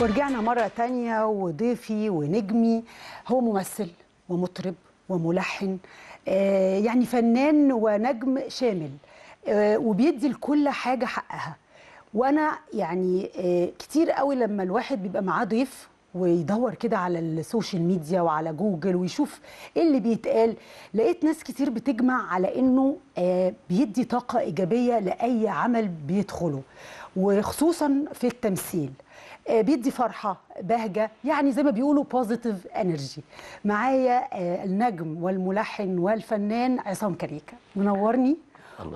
ورجعنا مرة تانية وضيفي ونجمي هو ممثل ومطرب وملحن آه، يعني فنان ونجم شامل آه، وبيدي لكل حاجة حقها وأنا يعني آه، كتير قوي لما الواحد بيبقى معاه ضيف ويدور كده على السوشيال ميديا وعلى جوجل ويشوف ايه اللي بيتقال لقيت ناس كتير بتجمع على انه بيدي طاقه ايجابيه لاي عمل بيدخله وخصوصا في التمثيل آه، بيدي فرحه بهجه يعني زي ما بيقولوا بوزيتيف انرجي معايا آه، النجم والملحن والفنان عصام كريكه منورني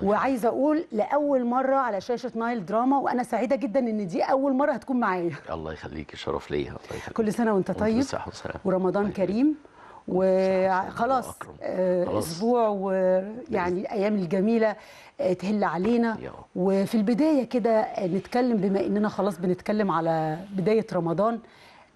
وعايزه اقول لاول مره على شاشه نايل دراما وانا سعيده جدا ان دي اول مره هتكون معايا الله يخليكي شرف ليا الله كل سنه وانت طيب كل صحة ورمضان كريم وخلاص آه، اسبوع ويعني الايام الجميله آه، تهل علينا وفي البدايه كده آه، نتكلم بما اننا خلاص بنتكلم على بدايه رمضان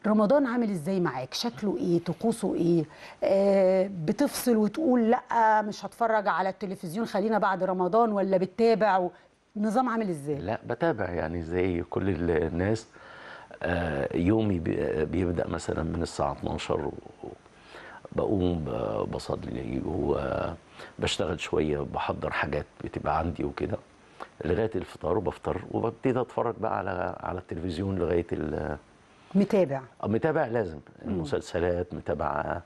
رمضان عامل ازاي معاك شكله ايه طقوسه ايه آه بتفصل وتقول لا مش هتفرج على التلفزيون خلينا بعد رمضان ولا بتتابع نظام عامل ازاي لا بتابع يعني زي كل الناس آه يومي بيبدا مثلا من الساعه 12 بقوم آه، بصلي يعني وبشتغل شويه بحضر حاجات بتبقى عندي وكده لغايه الفطار وبفطر وببتدي اتفرج بقى على على التلفزيون لغايه ال متابع آه، متابع لازم المسلسلات متابع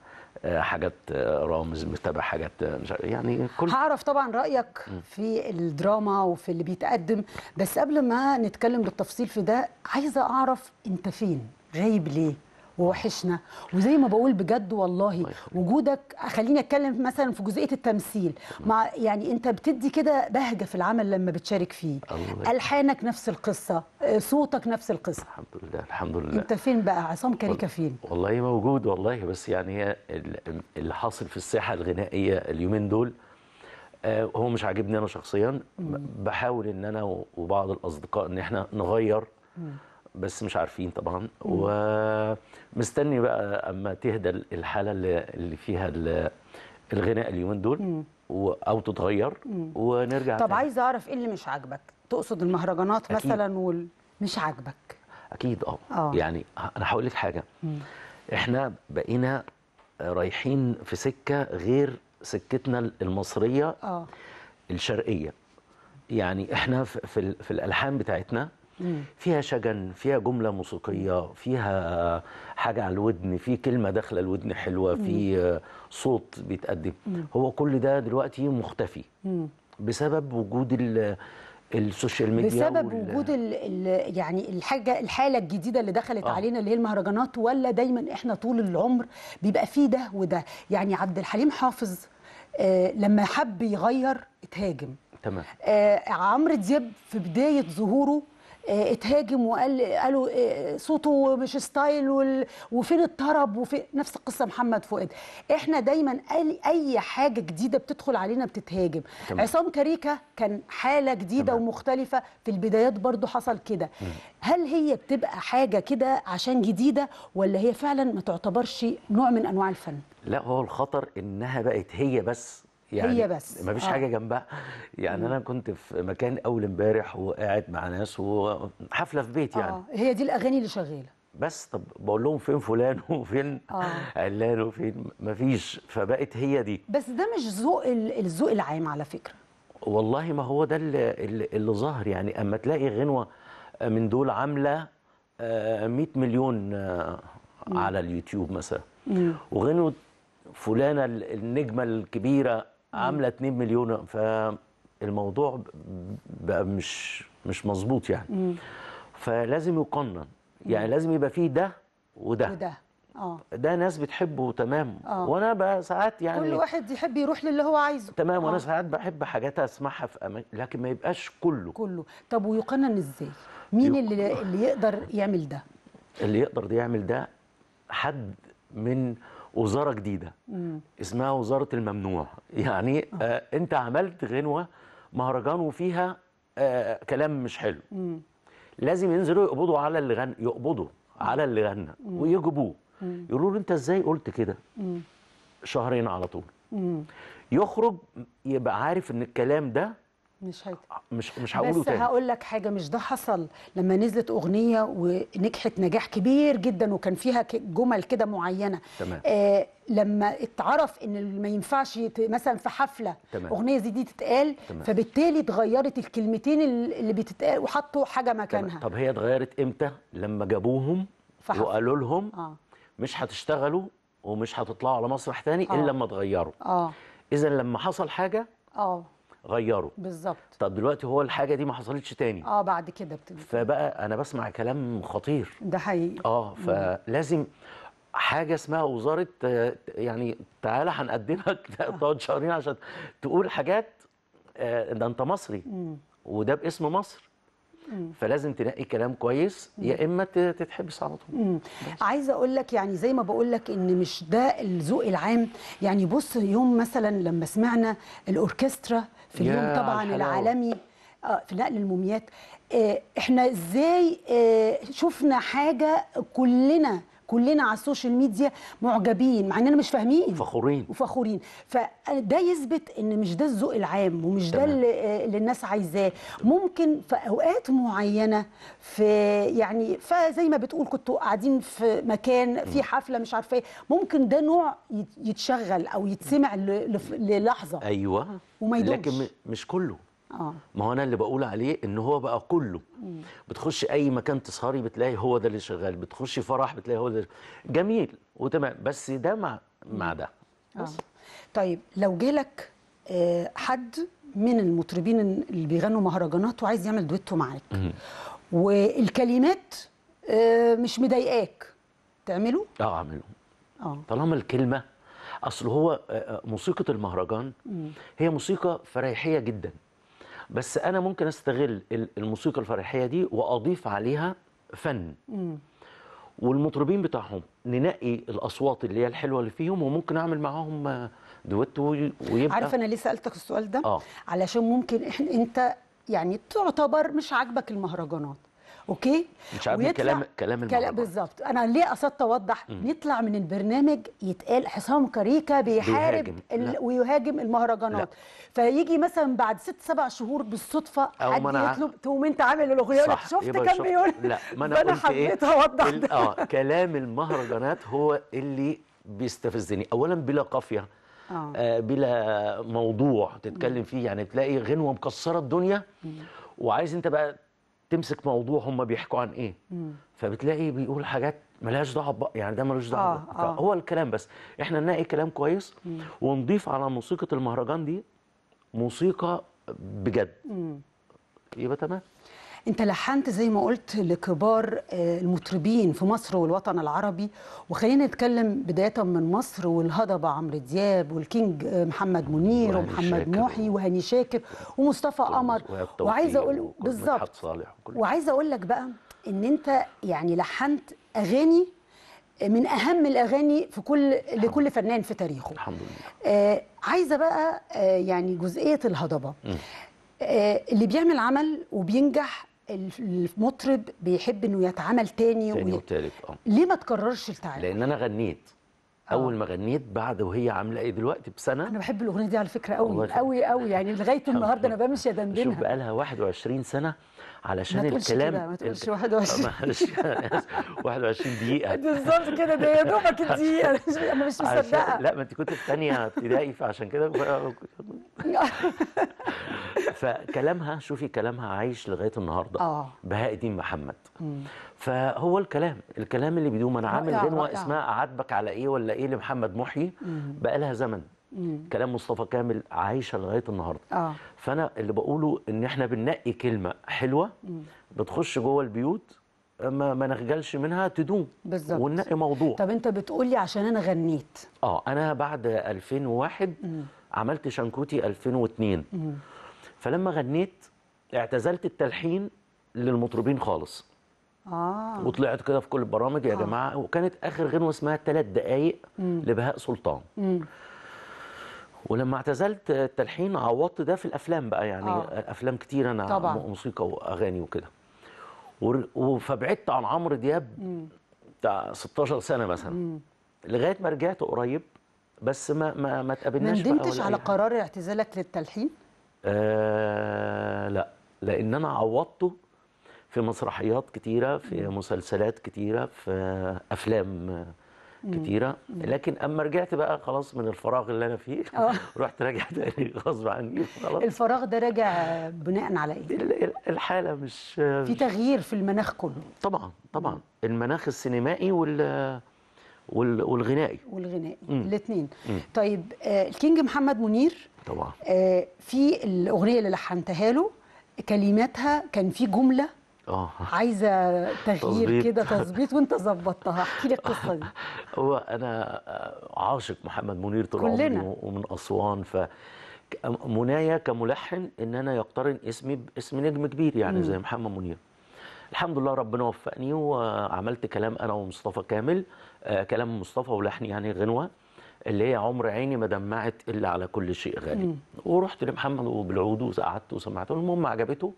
آه، حاجات رامز متابع حاجات مش يعني كل هعرف طبعا رايك في الدراما وفي اللي بيتقدم بس قبل ما نتكلم بالتفصيل في ده عايزه اعرف انت فين غايب ليه ووحشنا وزي ما بقول بجد والله وجودك خليني اتكلم مثلا في جزئيه التمثيل مع يعني انت بتدي كده بهجه في العمل لما بتشارك فيه الحانك نفس القصه آه، صوتك نفس القصه الحمد لله الحمد لله انت فين بقى عصام كاريكا فين والله موجود والله بس يعني هي اللي حاصل في الساحه الغنائيه اليومين دول آه، هو مش عاجبني انا شخصيا بحاول ان انا وبعض الاصدقاء ان احنا نغير بس مش عارفين طبعا ومستني بقى اما تهدى الحاله اللي فيها الغناء اليومين دول او تتغير ونرجع طب عايزه اعرف ايه اللي مش عاجبك تقصد المهرجانات أكيد. مثلا وال مش عاجبك اكيد آه. اه يعني انا هقول لك حاجه مم. احنا بقينا رايحين في سكه غير سكتنا المصريه أوه. الشرقيه يعني احنا في, في الالحان بتاعتنا فيها شجن فيها جمله موسيقيه فيها حاجه على الودن في كلمه داخله الودن حلوه في صوت بيتقدم هو كل ده دلوقتي مختفي بسبب وجود السوشيال ميديا بسبب وال... وجود ال ال يعني الحاجه الحاله الجديده اللي دخلت آه. علينا اللي هي المهرجانات ولا دايما احنا طول العمر بيبقى فيه ده وده يعني عبد الحليم حافظ آه لما حب يغير اتهاجم تمام آه عمرو دياب في بدايه ظهوره آه، اتهاجم وقال قالوا آه، صوته مش ستايل وفين الطرب وفين نفس القصه محمد فؤاد احنا دايما اي حاجه جديده بتدخل علينا بتتهاجم تمام. عصام كاريكا كان حاله جديده تمام. ومختلفه في البدايات برضو حصل كده هل هي بتبقى حاجه كده عشان جديده ولا هي فعلا ما تعتبرش نوع من انواع الفن لا هو الخطر انها بقت هي بس يعني هي بس مفيش آه. حاجه جنبها يعني مم. انا كنت في مكان اول امبارح وقاعد مع ناس وحفله في بيت يعني آه. هي دي الاغاني اللي شغاله بس طب بقول لهم فين فلان وفين آه. علان وفين مفيش فبقت هي دي بس ده مش ذوق الذوق العام على فكره والله ما هو ده اللي, اللي ظاهر يعني اما تلاقي غنوه من دول عامله 100 آه، مليون آه، على اليوتيوب مثلا وغنوه فلانه النجمه الكبيره عامله 2 مليون فالموضوع بقى مش مش مظبوط يعني مم. فلازم يقنن يعني مم. لازم يبقى فيه ده وده وده اه ده ناس بتحبه تمام أوه. وانا بقى ساعات يعني كل واحد يحب يروح للي هو عايزه تمام وانا آه. ساعات بحب حاجات اسمعها في اماكن لكن ما يبقاش كله كله طب ويقنن ازاي مين يق... اللي اللي يقدر يعمل ده اللي يقدر ده يعمل ده حد من وزاره جديده مم. اسمها وزاره الممنوع يعني آه. آه انت عملت غنوه مهرجان وفيها آه كلام مش حلو مم. لازم ينزلوا يقبضوا على اللي غنى يقبضوا على اللي غنى ويجيبوه يقولوا له انت ازاي قلت كده شهرين على طول مم. يخرج يبقى عارف ان الكلام ده مش هيك آه، مش مش هقوله تاني بس هقول لك حاجه مش ده حصل لما نزلت اغنيه ونجحت نجاح كبير جدا وكان فيها جمل كده معينه تمام آه لما اتعرف ان ما ينفعش مثلا في حفله تمام. اغنيه زي دي تتقال تمام. فبالتالي اتغيرت الكلمتين اللي بتتقال وحطوا حاجه مكانها تمام. طب هي اتغيرت امتى لما جابوهم فحفل. وقالوا لهم آه. مش هتشتغلوا ومش هتطلعوا على مسرح تاني آه. الا لما تغيروا اه اذا لما حصل حاجه اه غيره بالظبط طب دلوقتي هو الحاجه دي ما حصلتش تاني اه بعد كده بتبقى فبقى انا بسمع كلام خطير ده حقيقي اه فلازم حاجه اسمها وزاره يعني تعالى هنقدمك تقعد شهرين عشان تقول حاجات آه، ده انت مصري وده باسم مصر فلازم تنقي كلام كويس يا اما تتحبس على طول عايزه اقول لك يعني زي ما بقول لك ان مش ده الذوق العام يعني بص يوم مثلا لما سمعنا الاوركسترا في اليوم طبعا الحلوة. العالمي آه، في نقل الموميات آه، احنا ازاي آه، شفنا حاجه كلنا كلنا على السوشيال ميديا معجبين مع اننا مش فاهمين فخورين وفخورين فده يثبت ان مش ده الذوق العام ومش ده آه، اللي, الناس عايزاه ممكن في اوقات معينه في يعني فزي ما بتقول كنتوا قاعدين في مكان في حفله مش عارفه ايه ممكن ده نوع يتشغل او يتسمع للحظه ايوه وما يدومش لكن مش كله اه ما هو انا اللي بقول عليه ان هو بقى كله مم. بتخش اي مكان تسهري بتلاقي هو ده اللي شغال بتخشي فرح بتلاقي هو ده جميل وتمام بس ده مع مع ده آه. طيب لو جالك آه، حد من المطربين اللي بيغنوا مهرجانات وعايز يعمل دويتو معاك مم. والكلمات آه، مش مضايقاك تعمله؟ اه اعمله اه طالما الكلمه اصل هو آه، موسيقى المهرجان هي موسيقى فريحيه جدا بس انا ممكن استغل الموسيقى الفرحيه دي واضيف عليها فن مم. والمطربين بتاعهم ننقي الاصوات اللي هي الحلوه اللي فيهم وممكن اعمل معاهم دوت ويبقى عارف انا ليه سالتك السؤال ده آه. علشان ممكن انت يعني تعتبر مش عاجبك المهرجانات اوكي مش عارف كلام كلام كلام بالظبط انا ليه قصدت اوضح يطلع من البرنامج يتقال حسام كريكا بيحارب ال... ويهاجم المهرجانات لا. فيجي مثلا بعد ست سبع شهور بالصدفه حد منع... يطلب تقوم انت عامل الاغنيه يقول شفت كان بيقول لا ما انا, إيه؟ حبيت إيه؟ اوضح ال... اه كلام المهرجانات هو اللي بيستفزني اولا بلا قافيه آه. آه بلا موضوع تتكلم فيه يعني تلاقي غنوه مكسره الدنيا وعايز انت بقى تمسك موضوع هم بيحكوا عن ايه فبتلاقي بيقول حاجات ملهاش دعوه بقى يعني ده ملوش دعوه آه آه. هو الكلام بس احنا نلاقي كلام كويس مم. ونضيف على موسيقى المهرجان دي موسيقى بجد مم. يبقى تمام انت لحنت زي ما قلت لكبار آه، المطربين في مصر والوطن العربي وخلينا نتكلم بدايه من مصر والهضبه عمرو دياب والكينج آه، محمد منير ومحمد محي وهاني شاكر ومصطفى قمر وعايزه اقول بالظبط وعايزه اقول لك بقى ان انت يعني لحنت اغاني آه، من اهم الاغاني في كل لكل فنان في تاريخه الحمد لله آه عايزه بقى آه يعني جزئيه الهضبه آه اللي بيعمل عمل وبينجح المطرب بيحب انه يتعمل تاني تاني وتالت اه ليه ما تكررش التعامل؟ لان انا غنيت آه. اول ما غنيت بعد وهي عامله ايه دلوقتي بسنه انا بحب الاغنيه دي على فكره قوي قوي قوي يعني لغايه النهارده انا بمشي ادندنها شوف بقى لها 21 سنه علشان الكلام ما تقولش 21 معلش 21 دقيقة بالظبط كده ده يا دوبك الدقيقة أنا مش مصدقة لا ما أنت كنت في ثانية ابتدائي فعشان كده فكلامها شوفي كلامها عايش لغاية النهاردة آه. بهاء الدين محمد فهو الكلام الكلام اللي بيدوم أنا عامل غنوة اسمها أعاتبك على إيه ولا إيه لمحمد محيي بقى لها زمن كلام مصطفى كامل عايشة لغاية النهاردة آه. فانا اللي بقوله ان احنا بننقي كلمه حلوه بتخش جوه البيوت ما ما نخجلش منها تدوم بالظبط وننقي موضوع طب انت بتقول لي عشان انا غنيت اه انا بعد 2001 مم. عملت شنكوتي 2002 مم. فلما غنيت اعتزلت التلحين للمطربين خالص آه. وطلعت كده في كل البرامج يا آه. جماعه وكانت اخر غنوه اسمها ثلاث دقائق لبهاء سلطان مم. ولما اعتزلت التلحين عوضت ده في الافلام بقى يعني آه. افلام كتير انا طبعا. موسيقى واغاني وكده فبعدت عن عمرو دياب بتاع 16 سنه مثلا مم. لغايه ما رجعت قريب بس ما ما ما تقابلناش ما ندمتش على قرار اعتزالك للتلحين؟ آه لا لان انا عوضته في مسرحيات كتيره في مسلسلات كتيره في افلام كتيره لكن اما رجعت بقى خلاص من الفراغ اللي انا فيه آه. رحت راجع تاني غصب عني خلاص الفراغ ده راجع بناء على ايه؟ الحاله مش في تغيير في المناخ كله طبعا طبعا المناخ السينمائي وال والغنائي والغنائي الاثنين طيب آه الكينج محمد منير طبعا آه في الاغنيه اللي لحنتها له كلماتها كان في جمله اه عايزه تغيير كده تظبيط وانت ظبطتها احكي لي القصه دي هو انا آه، عاشق محمد منير طول عمري ومن اسوان ف منايا كملحن ان انا يقترن اسمي باسم نجم كبير يعني م. زي محمد منير الحمد لله ربنا وفقني وعملت كلام انا ومصطفى كامل آه، كلام مصطفى ولحن يعني غنوه اللي هي عمر عيني ما دمعت الا على كل شيء غالي ورحت لمحمد وبالعود وقعدت وسمعته المهم عجبته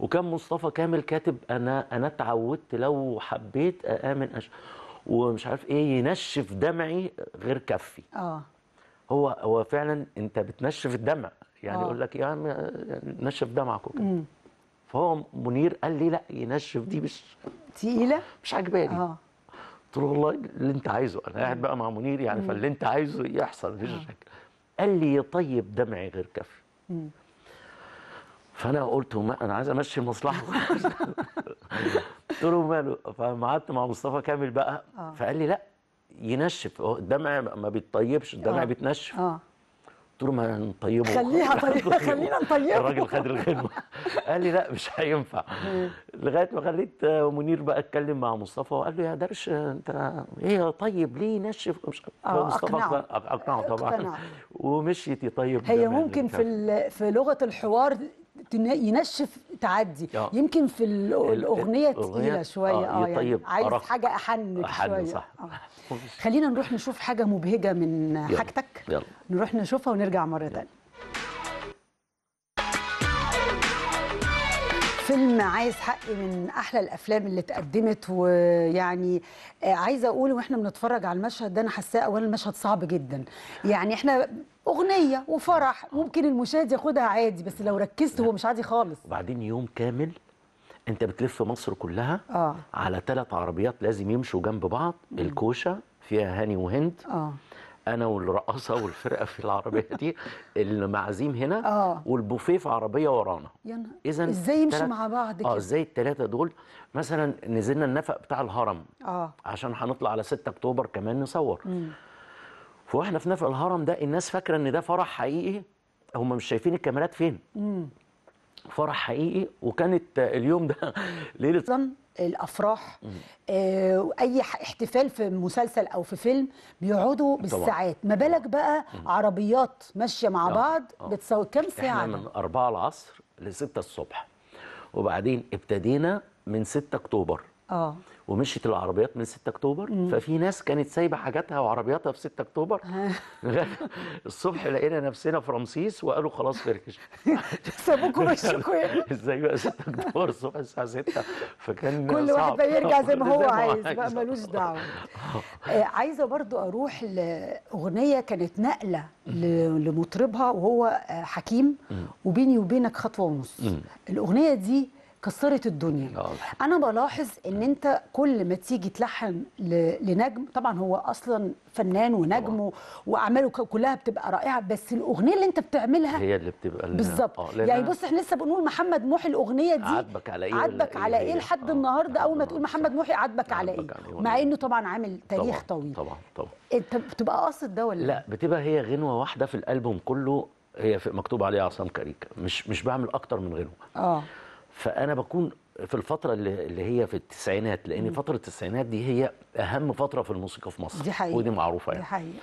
وكان مصطفى كامل كاتب انا انا اتعودت لو حبيت اامن أش... ومش عارف ايه ينشف دمعي غير كفي اه هو هو فعلا انت بتنشف الدمع يعني آه. يقول لك يا عم نشف دمعك وكده فهو منير قال لي لا ينشف دي مش تقيله مش عجباني اه قلت له والله اللي انت عايزه انا قاعد بقى مع منير يعني فاللي انت عايزه يحصل مفيش آه. قال لي طيب دمعي غير كفي فانا قلت ما انا عايز امشي المصلحه قلت له ماله فقعدت مع مصطفى كامل بقى آه. فقال لي لا ينشف الدمع ما بيتطيبش الدمع آه. بيتنشف آه. قلت له ما نطيبه خليها طيبه خلينا نطيبه الراجل خد الغنوه قال لي لا مش هينفع لغايه ما خليت منير بقى اتكلم مع مصطفى وقال له يا درش انت ايه طيب ليه ينشف مش مصطفى اقنعه اقنعه طبعا ومشيت يطيب هي ممكن في في لغه الحوار ينشف تعدي آه. يمكن في الاغنيه تقيله آه، شويه اه, آه يعني طيب عايز أرق. حاجه أحن آه، شويه صح. آه. خلينا نروح نشوف حاجه مبهجه من حاجتك يلا. نروح نشوفها ونرجع مره ثانيه فيلم عايز حقي من احلى الافلام اللي اتقدمت ويعني آه، عايزه اقول واحنا بنتفرج على المشهد ده انا حاساه اولا مشهد صعب جدا يعني احنا اغنيه وفرح ممكن المشاهد ياخدها عادي بس لو ركزت هو مش عادي خالص وبعدين يوم كامل انت بتلف مصر كلها آه. على ثلاث عربيات لازم يمشوا جنب بعض مم. الكوشه فيها هاني وهند آه. انا والرقاصه والفرقه في العربيه دي المعازيم هنا آه. والبوفيه في عربيه ورانا اذا ازاي يمشي تلات... مع بعض آه، كده اه ازاي الثلاثه دول مثلا نزلنا النفق بتاع الهرم آه. عشان هنطلع على 6 اكتوبر كمان نصور مم. فاحنا في نفق الهرم ده الناس فاكره ان ده فرح حقيقي هم مش شايفين الكاميرات فين مم. فرح حقيقي وكانت اليوم ده ليله الافراح آه، اي احتفال في مسلسل او في فيلم بيقعدوا بالساعات ما بالك بقى عربيات ماشيه مع أوه. بعض آه. بتساوي كام ساعه احنا من 4 العصر ل 6 الصبح وبعدين ابتدينا من 6 اكتوبر اه ومشيت العربيات من 6 اكتوبر مم. ففي ناس كانت سايبه حاجاتها وعربياتها في 6 اكتوبر الصبح لقينا نفسنا في رمسيس وقالوا خلاص فركش سابوكوا مشيكوا ازاي بقى 6 اكتوبر الصبح الساعه 6 فكان كل صعب. واحد بقى يرجع زي ما هو عايز بقى ملوش دعوه آه. آه، عايزه برضو اروح لاغنيه كانت نقله لمطربها وهو آه، حكيم وبيني وبينك خطوه ونص الاغنيه دي كسرت الدنيا اه. انا بلاحظ ان انت كل ما تيجي تلحن لنجم طبعا هو اصلا فنان ونجم واعماله كلها بتبقى رائعه بس الاغنيه اللي انت بتعملها هي اللي بتبقى بالظبط اه، يعني بص احنا لسه بنقول محمد محي الاغنيه دي عاتبك على ايه عاتبك إيه على ايه لحد اه. النهارده اول ما تقول محمد محي عاتبك إيه؟ على ايه مع انه طبعا عامل تاريخ طبعًا. طويل طبعا طبعا انت بتبقى قاصد ده ولا لا بتبقى هي غنوه واحده في الالبوم كله هي مكتوب عليها عصام كاريكا مش مش بعمل اكتر من غنوه اه فانا بكون في الفترة اللي هي في التسعينات لأن فترة التسعينات دي هي أهم فترة في الموسيقى في مصر دي حقيقة ودي معروفة يعني دي حقيقة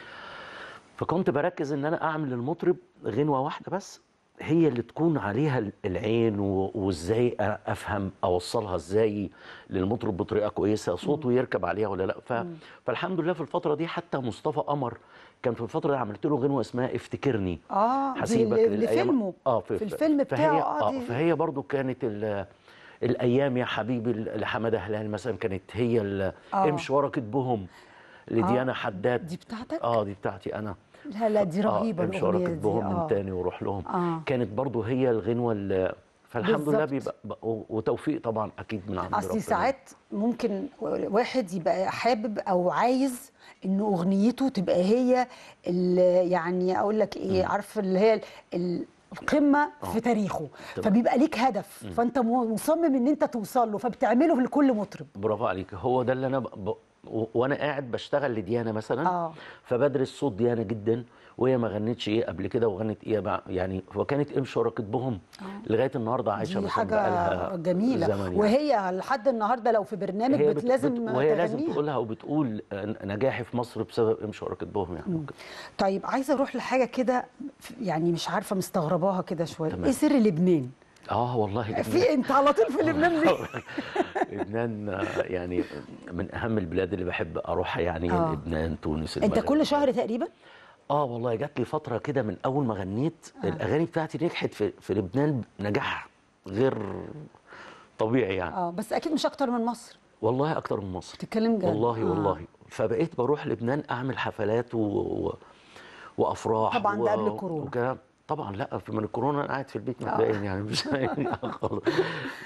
فكنت بركز إن أنا أعمل للمطرب غنوة واحدة بس هي اللي تكون عليها العين وازاي افهم اوصلها ازاي للمطرب بطريقه كويسه صوته يركب عليها ولا لا ف... فالحمد لله في الفتره دي حتى مصطفى قمر كان في الفتره دي عملت له غنوه اسمها افتكرني اه حسيبك لفيلمه اه في, في الفيلم بتاعه فهي اه, آه، فهي برضو كانت الايام يا حبيبي لحماده هلال مثلا كانت هي آه. امش ورا كتبهم لديانا آه. حداد دي بتاعتك اه دي بتاعتي انا لا لا دي آه، رهيبه آه الاغنيه دي امشي ورا كتبهم آه. من تاني وروح لهم آه. كانت برضو هي الغنوه اللي فالحمد لله بيبقى وتوفيق طبعا اكيد من عند ربنا ساعات ممكن واحد يبقى حابب او عايز ان اغنيته تبقى هي يعني اقول لك ايه عارف اللي هي القمه آه. في تاريخه طبعا. فبيبقى ليك هدف م. فانت مصمم ان انت توصل له فبتعمله لكل مطرب برافو عليك هو ده اللي انا ب... ب... وانا قاعد بشتغل لديانه مثلا آه. فبدرس صوت ديانه جدا وهي ما غنتش ايه قبل كده وغنت ايه بقى يعني وكانت ام إيه بهم آه. لغايه النهارده عايشه دي حاجه جميله يعني. وهي لحد النهارده لو في برنامج بت وهي وهي لازم تقولها وبتقول نجاحي في مصر بسبب ام إيه بهم يعني طيب عايزه اروح لحاجه كده يعني مش عارفه مستغرباها كده شويه ايه سر لبنان اه والله لبنان. في إيه؟ انت على طول في لبنان ليه لبنان آه، يعني من اهم البلاد اللي بحب اروحها يعني آه. لبنان تونس انت كل شهر تقريبا اه والله جات لي فتره كده من اول ما غنيت آه. الاغاني بتاعتي نجحت في, في لبنان نجاح غير طبيعي يعني اه بس اكيد مش اكتر من مصر والله اكتر من مصر بتتكلم جد والله آه. والله فبقيت بروح لبنان اعمل حفلات و... و... وافراح طبعا و... ده قبل الكورونا طبعا لا في من الكورونا انا قاعد في البيت آه. مبدئيا يعني مش خالص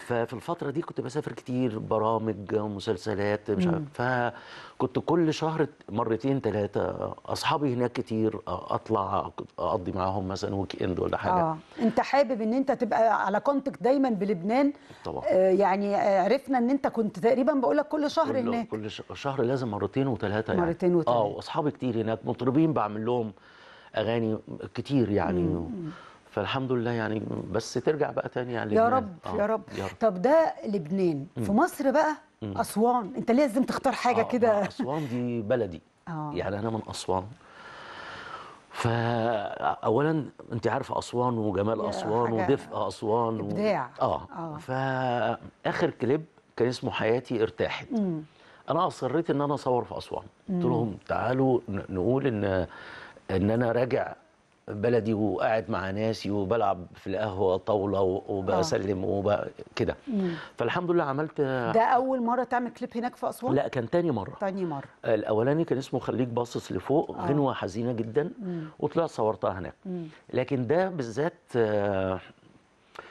ففي الفتره دي كنت بسافر كتير برامج مسلسلات مش عارف فكنت كل شهر مرتين ثلاثه اصحابي هناك كتير اطلع اقضي معاهم مثلا ويك اند ولا حاجه اه انت حابب ان انت تبقى على كونتك دايما بلبنان طبعا آه يعني عرفنا ان انت كنت تقريبا بقول لك كل شهر كل هناك كل شهر لازم مرتين وثلاثه يعني مرتين وثلاثه اه واصحابي كتير هناك مطربين بعمل لهم اغاني كتير يعني مم. فالحمد لله يعني بس ترجع بقى تاني يعني يا رب آه. يا رب طب ده لبنان مم. في مصر بقى مم. اسوان انت لازم تختار حاجه آه كده اسوان دي بلدي آه. يعني انا من اسوان فاولا انت عارفه اسوان وجمال اسوان ودفء اسوان ابداع و... آه. اه فاخر كليب كان اسمه حياتي ارتاحت مم. انا اصريت ان انا اصور في اسوان قلت لهم تعالوا نقول ان ان انا راجع بلدي وقاعد مع ناسي وبلعب في القهوه طاوله وبسلم آه. وب... كده فالحمد لله عملت ده اول مره تعمل كليب هناك في اسوان لا كان تاني مره تاني مره الاولاني كان اسمه خليك باصص لفوق آه. غنوه حزينه جدا وطلعت صورتها هناك مم. لكن ده بالذات آه،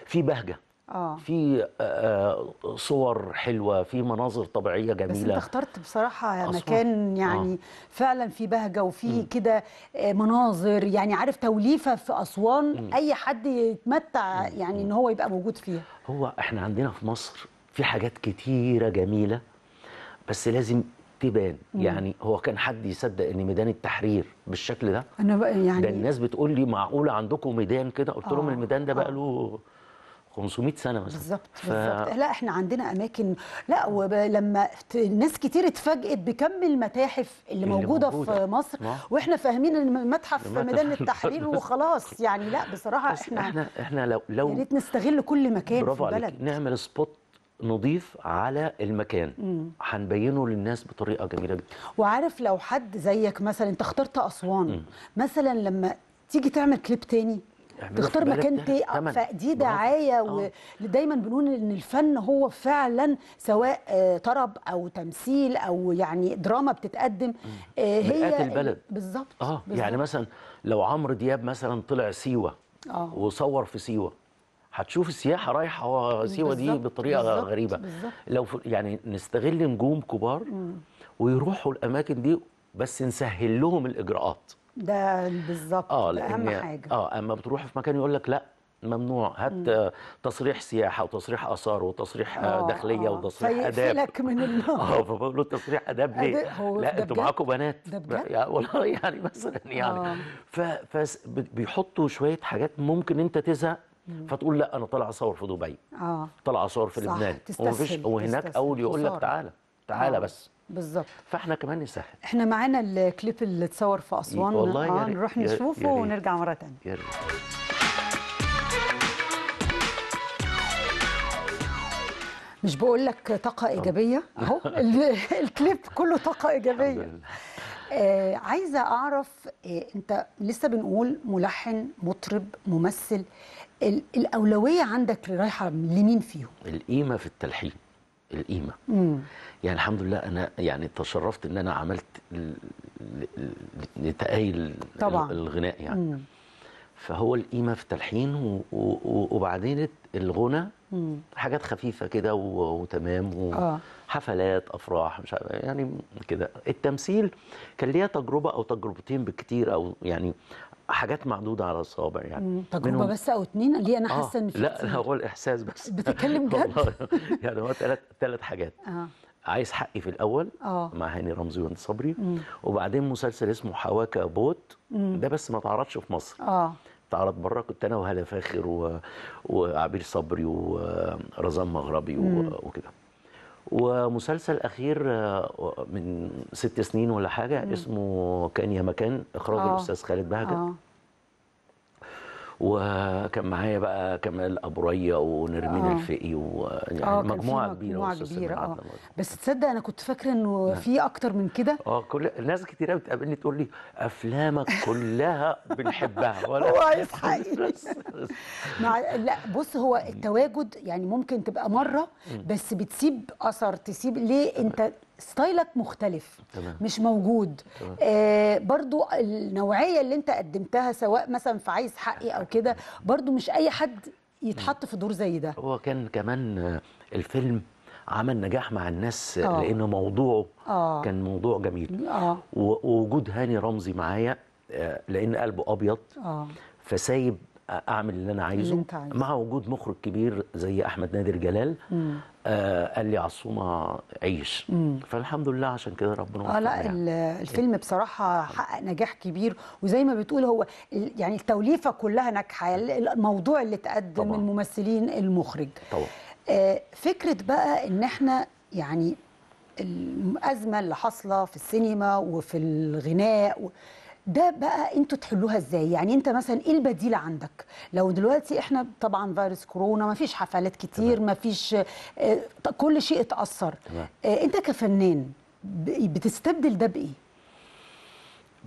في بهجه آه. في آه، آه، صور حلوه في مناظر طبيعيه جميله بس انت اخترت بصراحه مكان يعني آه. فعلا في بهجه وفي كده آه، مناظر يعني عارف توليفه في اسوان م. اي حد يتمتع م. يعني ان هو يبقى موجود فيها هو احنا عندنا في مصر في حاجات كتيره جميله بس لازم تبان م. يعني هو كان حد يصدق ان ميدان التحرير بالشكل ده انا بقى يعني ده الناس بتقول لي معقوله عندكم ميدان كده قلت لهم الميدان ده بقى له 500 سنه مثلا بالظبط ف... لا احنا عندنا اماكن لا ولما ناس كتير اتفاجئت بكم المتاحف اللي, اللي موجوده, موجودة. في مصر ما. واحنا فاهمين ان المتحف في ميدان التحرير وخلاص يعني لا بصراحه احنا احنا احنا لو لو يا ريت نستغل كل مكان في البلد عليك. نعمل سبوت نضيف على المكان هنبينه للناس بطريقه جميله جدا وعارف لو حد زيك مثلا انت اخترت اسوان مثلا لما تيجي تعمل كليب تاني تختار مكانتي فدي دعايه آه. ودايما بنقول ان الفن هو فعلا سواء آه، طرب او تمثيل او يعني دراما بتتقدم آه، هي البلد بالظبط اه بالزبط. يعني مثلا لو عمرو دياب مثلا طلع سيوه آه. وصور في سيوه هتشوف السياحه رايحه سيوه دي بطريقه بالزبط غريبه بالزبط. لو يعني نستغل نجوم كبار مم. ويروحوا الاماكن دي بس نسهل لهم الاجراءات ده بالظبط آه اهم حاجه اه اما بتروح في مكان يقول لك لا ممنوع هات مم. تصريح سياحه وتصريح اثار وتصريح آه، داخليه آه، وتصريح اداب لك من النار اه فبقول له تصريح اداب ليه؟ لا انتوا معاكم بنات والله يعني مثلا آه. يعني فبيحطوا شويه حاجات ممكن انت تزهق فتقول لا انا طالع اصور في دبي اه طالع اصور في لبنان ومفيش وهناك اول يقول لك تعالى تعالى آه، بس بالظبط فاحنا كمان نسهل احنا معانا الكليب اللي اتصور في اسوان إيه، والله آه نروح نشوفه ياري ونرجع مره ثانيه مش بقول لك طاقه ايجابيه اهو الكليب كله طاقه ايجابيه آه عايزه اعرف آه انت لسه بنقول ملحن مطرب ممثل الاولويه عندك رايحه لمين فيهم القيمه في التلحين القيمه مم. يعني الحمد لله انا يعني تشرفت ان انا عملت لتأيل طبعا. الغناء يعني مم. فهو القيمه في تلحين وبعدين الغنى مم. حاجات خفيفه كده وتمام وحفلات آه. افراح مش يعني كده التمثيل كان ليا تجربه او تجربتين بالكتير او يعني حاجات معدوده على الصوابع يعني تجربه منهم... بس او اتنين ليه انا حاسه ان في آه، لا هو الاحساس بس بتتكلم جد يعني هو ثلاث ثلاث حاجات آه. عايز حقي في الاول آه. مع هاني رمزي وانت صبري مم. وبعدين مسلسل اسمه حواكه بوت مم. ده بس ما تعرضش في مصر اه تعرض بره كنت انا وهلا فاخر و... وعبير صبري ورزان آه، مغربي و... وكده ومسلسل اخير آه، من ست سنين ولا حاجه مم. اسمه كان يا مكان اخراج آه. الاستاذ خالد بهجت آه. وكان معايا بقى كمال ابو ريا ونرمين آه. الفقي ويعني آه مجموعه كبيره مجموعه كبيره آه. بس تصدق انا كنت فاكره انه نعم. في اكتر من كده اه كل ناس كتير بتقابلني تقول لي افلامك كلها بنحبها ولا هو عايز حقيقي مع... لا بص هو التواجد يعني ممكن تبقى مره بس بتسيب اثر تسيب ليه انت ستايلك مختلف تمام. مش موجود آه برضو النوعيه اللي انت قدمتها سواء مثلا في عايز حقي او كده برضو مش اي حد يتحط في دور زي ده هو كان كمان الفيلم عمل نجاح مع الناس أوه. لان موضوعه آه. كان موضوع جميل أوه. ووجود هاني رمزي معايا آه، لان قلبه ابيض آه. فسايب اعمل اللي انا عايزه اللي عايز. مع وجود مخرج كبير زي احمد نادر جلال آه قال لي عصومه عيش مم. فالحمد لله عشان كده ربنا اه لا يعني. الفيلم بصراحه حقق نجاح كبير وزي ما بتقول هو يعني التوليفه كلها ناجحه الموضوع اللي تقدم طبعا. الممثلين المخرج طبعا آه فكره بقى ان احنا يعني الازمه اللي حاصله في السينما وفي الغناء و... ده بقى انتوا تحلوها ازاي يعني انت مثلا ايه البديل عندك لو دلوقتي احنا طبعا فيروس كورونا ما فيش حفلات كتير ما فيش آه، كل شيء اتاثر آه، انت كفنان بتستبدل ده بايه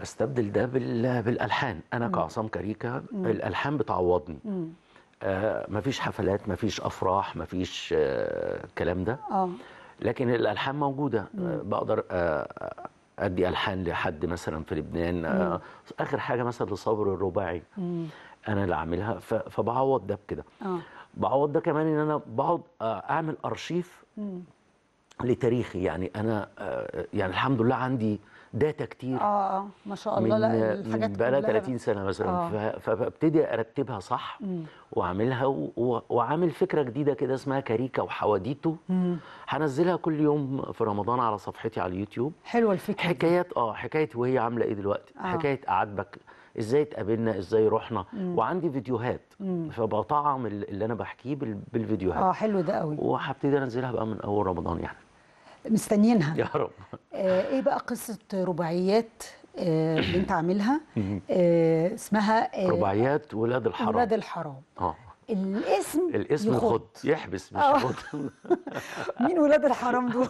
بستبدل ده بالالحان انا كعصام كريكه الالحان بتعوضني مم. آه مفيش حفلات مفيش افراح مفيش الكلام آه ده آه. لكن الالحان موجوده آه، بقدر ادي الحان لحد مثلا في لبنان آه، مم. اخر حاجه مثلا لصبر الرباعي انا اللي عاملها فبعوض ده بكده آه. بعوض ده كمان ان انا بقعد آه، اعمل ارشيف مم. لتاريخي يعني انا آه، يعني الحمد لله عندي داتا كتير اه اه ما شاء الله لا الحاجات بقى لها 30 سنه مثلا آه. فببتدي ارتبها صح مم. واعملها وعامل فكره جديده كده اسمها كاريكا وحواديته هنزلها كل يوم في رمضان على صفحتي على اليوتيوب حلوه الفكره حكايات اه حكايه وهي عامله ايه دلوقتي آه. حكايه اعاتبك ازاي اتقابلنا ازاي رحنا مم. وعندي فيديوهات مم. فبطعم اللي انا بحكيه بالفيديوهات اه حلو ده قوي وهبتدي انزلها بقى من اول رمضان يعني مستنيينها يا رب آه، ايه بقى قصه رباعيات آه، اللي انت عاملها آه، اسمها رباعيات ولاد الحرام ولاد الحرام اه الاسم الاسم خد يحبس مش خد مين ولاد الحرام دول؟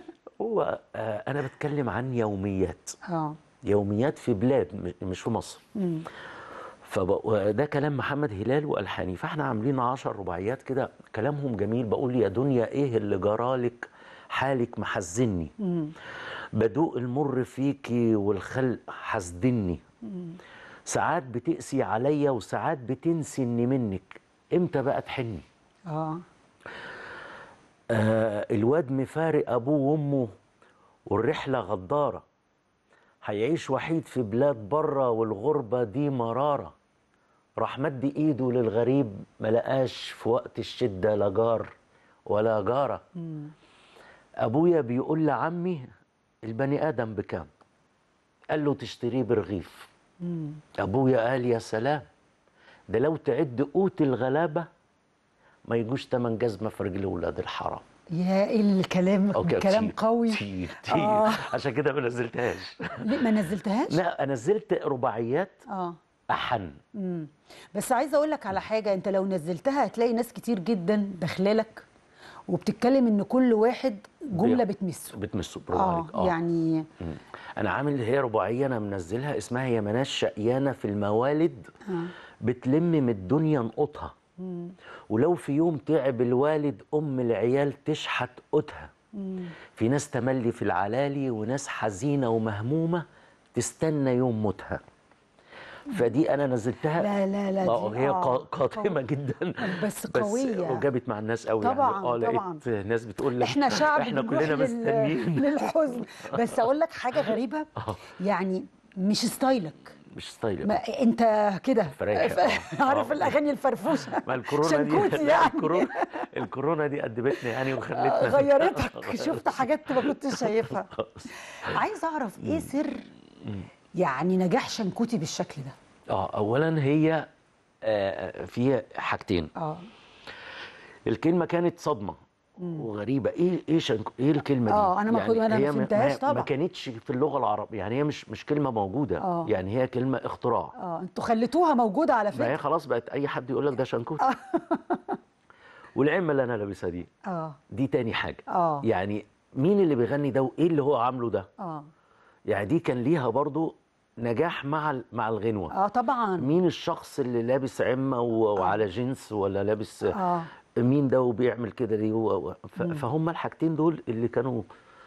هو انا بتكلم عن يوميات اه يوميات في بلاد مش في مصر امم فده كلام محمد هلال والحاني فاحنا عاملين عشر رباعيات كده كلامهم جميل بقول يا دنيا ايه اللي جرالك حالك محزني بدوق المر فيكي والخلق حسدني ساعات بتقسي عليا وساعات بتنسي اني منك امتى بقى تحني اه, آه الواد مفارق ابوه وامه والرحله غداره هيعيش وحيد في بلاد بره والغربه دي مراره راح مد ايده للغريب ملقاش في وقت الشده لا جار ولا جاره مم. ابويا بيقول لعمي البني ادم بكام قال له تشتريه برغيف مم. ابويا قال يا سلام ده لو تعد قوت الغلابه ما يجوش تمن جزمه في رجل ولاد الحرام يا إيه الكلام كلام قوي كتير كتير آه. عشان كده ما نزلتهاش ليه ما نزلتهاش لا انا نزلت رباعيات اه احن مم. بس عايزه اقول لك على حاجه انت لو نزلتها هتلاقي ناس كتير جدا داخلالك وبتتكلم ان كل واحد جمله بتمسه بتمسه برافو آه، عليك اه يعني انا عامل هي رباعيه انا منزلها اسمها يا مناش شقيانه في الموالد آه. بتلم من الدنيا نقطها ولو في يوم تعب الوالد ام العيال تشحت قوتها في ناس تملي في العلالي وناس حزينه ومهمومه تستنى يوم موتها فدي انا نزلتها لا لا لا آه، دي هي آه قاتمه جدا بس قويه بس وجابت مع الناس قوي يعني. طبعا يعني اه لقيت ناس بتقول لك احنا شعب احنا كلنا مستنيين للحزن بس اقول لك حاجه غريبه آه. يعني مش ستايلك مش ستايل ما انت كده آه. عارف الاغاني الفرفوشه ما الكورونا دي يعني الكورونا الكورونا دي قدمتني يعني وخلتنا غيرتك شفت حاجات ما كنتش شايفها عايز اعرف ايه سر يعني نجاح شنكوتي بالشكل ده اه اولا هي آه فيها حاجتين اه الكلمه كانت صدمه مم. وغريبه ايه ايه شنك... ايه الكلمه دي اه انا ما يعني انا ما فهمتهاش طبعا ما كانتش في اللغه العربيه يعني هي مش مش كلمه موجوده أوه. يعني هي كلمه اختراع اه انتوا خليتوها موجوده على فكره ما هي خلاص بقت اي حد يقول لك ده شنكوتي آه. والعمه اللي انا لابسها دي اه دي تاني حاجه اه يعني مين اللي بيغني ده وايه اللي هو عامله ده اه يعني دي كان ليها برضو نجاح مع مع الغنوه اه طبعا مين الشخص اللي لابس عمه آه. وعلى جنس ولا لابس آه. مين ده وبيعمل كده ليه فهم الحاجتين دول اللي كانوا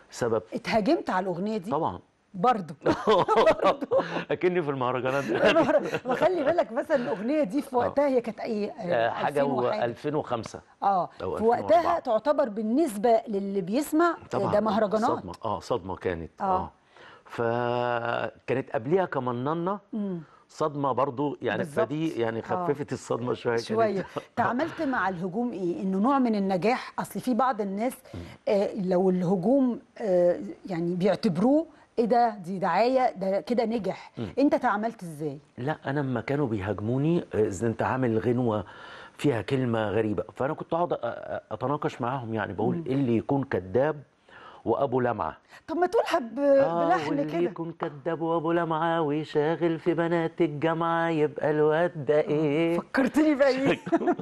سبب اتهاجمت على الاغنيه دي طبعا برضه اكني في المهرجانات وخلي بالك مثلا الاغنيه دي في آه. وقتها هي كانت ايه حاجه 2005 اه في وقتها تعتبر بالنسبه للي بيسمع ده مهرجانات صدمه اه صدمه كانت اه فكانت قبليها كمننا صدمه برضو يعني بالزبط. فدي يعني آه. خففت آه. الصدمه شويه شويه تعاملت مع الهجوم ايه انه نوع من النجاح اصل في بعض الناس آه لو الهجوم آه يعني بيعتبروه ايه ده دي دعايه ده كده نجح م. انت تعاملت ازاي لا انا لما كانوا بيهاجموني آه، اذا انت عامل غنوه فيها كلمه غريبه فانا كنت اقعد اتناقش معاهم يعني بقول م. إيه اللي يكون كذاب وابو لمعه طب ما تقولها آه، بلحن كده واللي يكون كذاب وابو لمعه ويشاغل في بنات الجامعه يبقى الواد ده آه، ايه فكرتني بايه آه،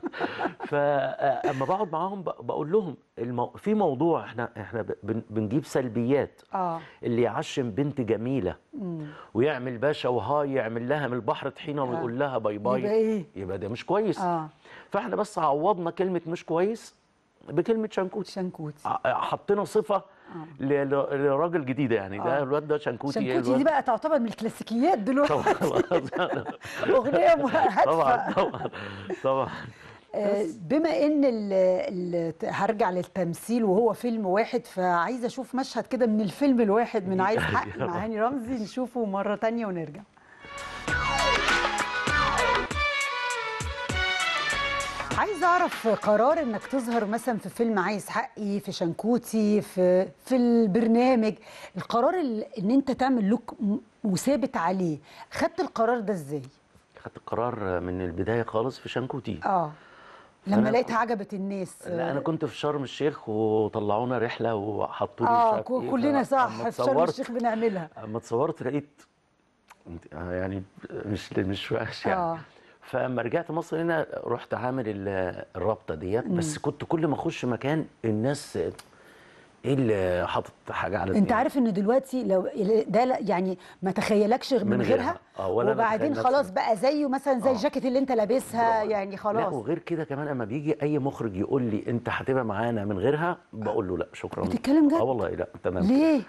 فاما بقعد معاهم بقول لهم المو... في موضوع احنا احنا بنجيب سلبيات آه. اللي يعشم بنت جميله مم. ويعمل باشا وهاي يعمل لها من البحر طحينه آه. ويقول لها باي باي يبقى ايه يبقى ده مش كويس آه. فاحنا بس عوضنا كلمه مش كويس بكلمه شنكوتي شنكوتي حطينا صفه آه. لراجل جديد يعني ده آه. الواد ده شنكوتي شنكوتي دي بقى تعتبر من الكلاسيكيات دلوقتي طبعا اغنيه طبعا طبعا طبعا آه، بما ان الـ الـ هرجع للتمثيل وهو فيلم واحد فعايزه اشوف مشهد كده من الفيلم الواحد من عايز حق مع هاني رمزي نشوفه مره تانية ونرجع عايز اعرف قرار انك تظهر مثلا في فيلم عايز حقي في شنكوتي في في البرنامج القرار ان انت تعمل لوك وثابت عليه خدت القرار ده ازاي خدت القرار من البدايه خالص في شنكوتي اه لما لقيتها عجبت الناس لا انا كنت في شرم الشيخ وطلعونا رحله وحطوا لي اه إيه. كلنا صح في شرم الشيخ بنعملها اما اتصورت لقيت آه، يعني مش مش وحش يعني آه. فلما رجعت مصر هنا رحت عامل الرابطه ديت بس كنت كل ما اخش مكان الناس ايه اللي حاطط حاجه على انت عارف ان دلوقتي لو ده يعني ما تخيلكش من, من غيرها, غيرها. آه، وبعدين خلاص بقى زيه مثلا زي آه. الجاكيت اللي انت لابسها يعني خلاص لا وغير كده كمان اما بيجي اي مخرج يقول لي انت هتبقى معانا من غيرها بقول له لا شكرا بتتكلم جد اه والله لا تمام ليه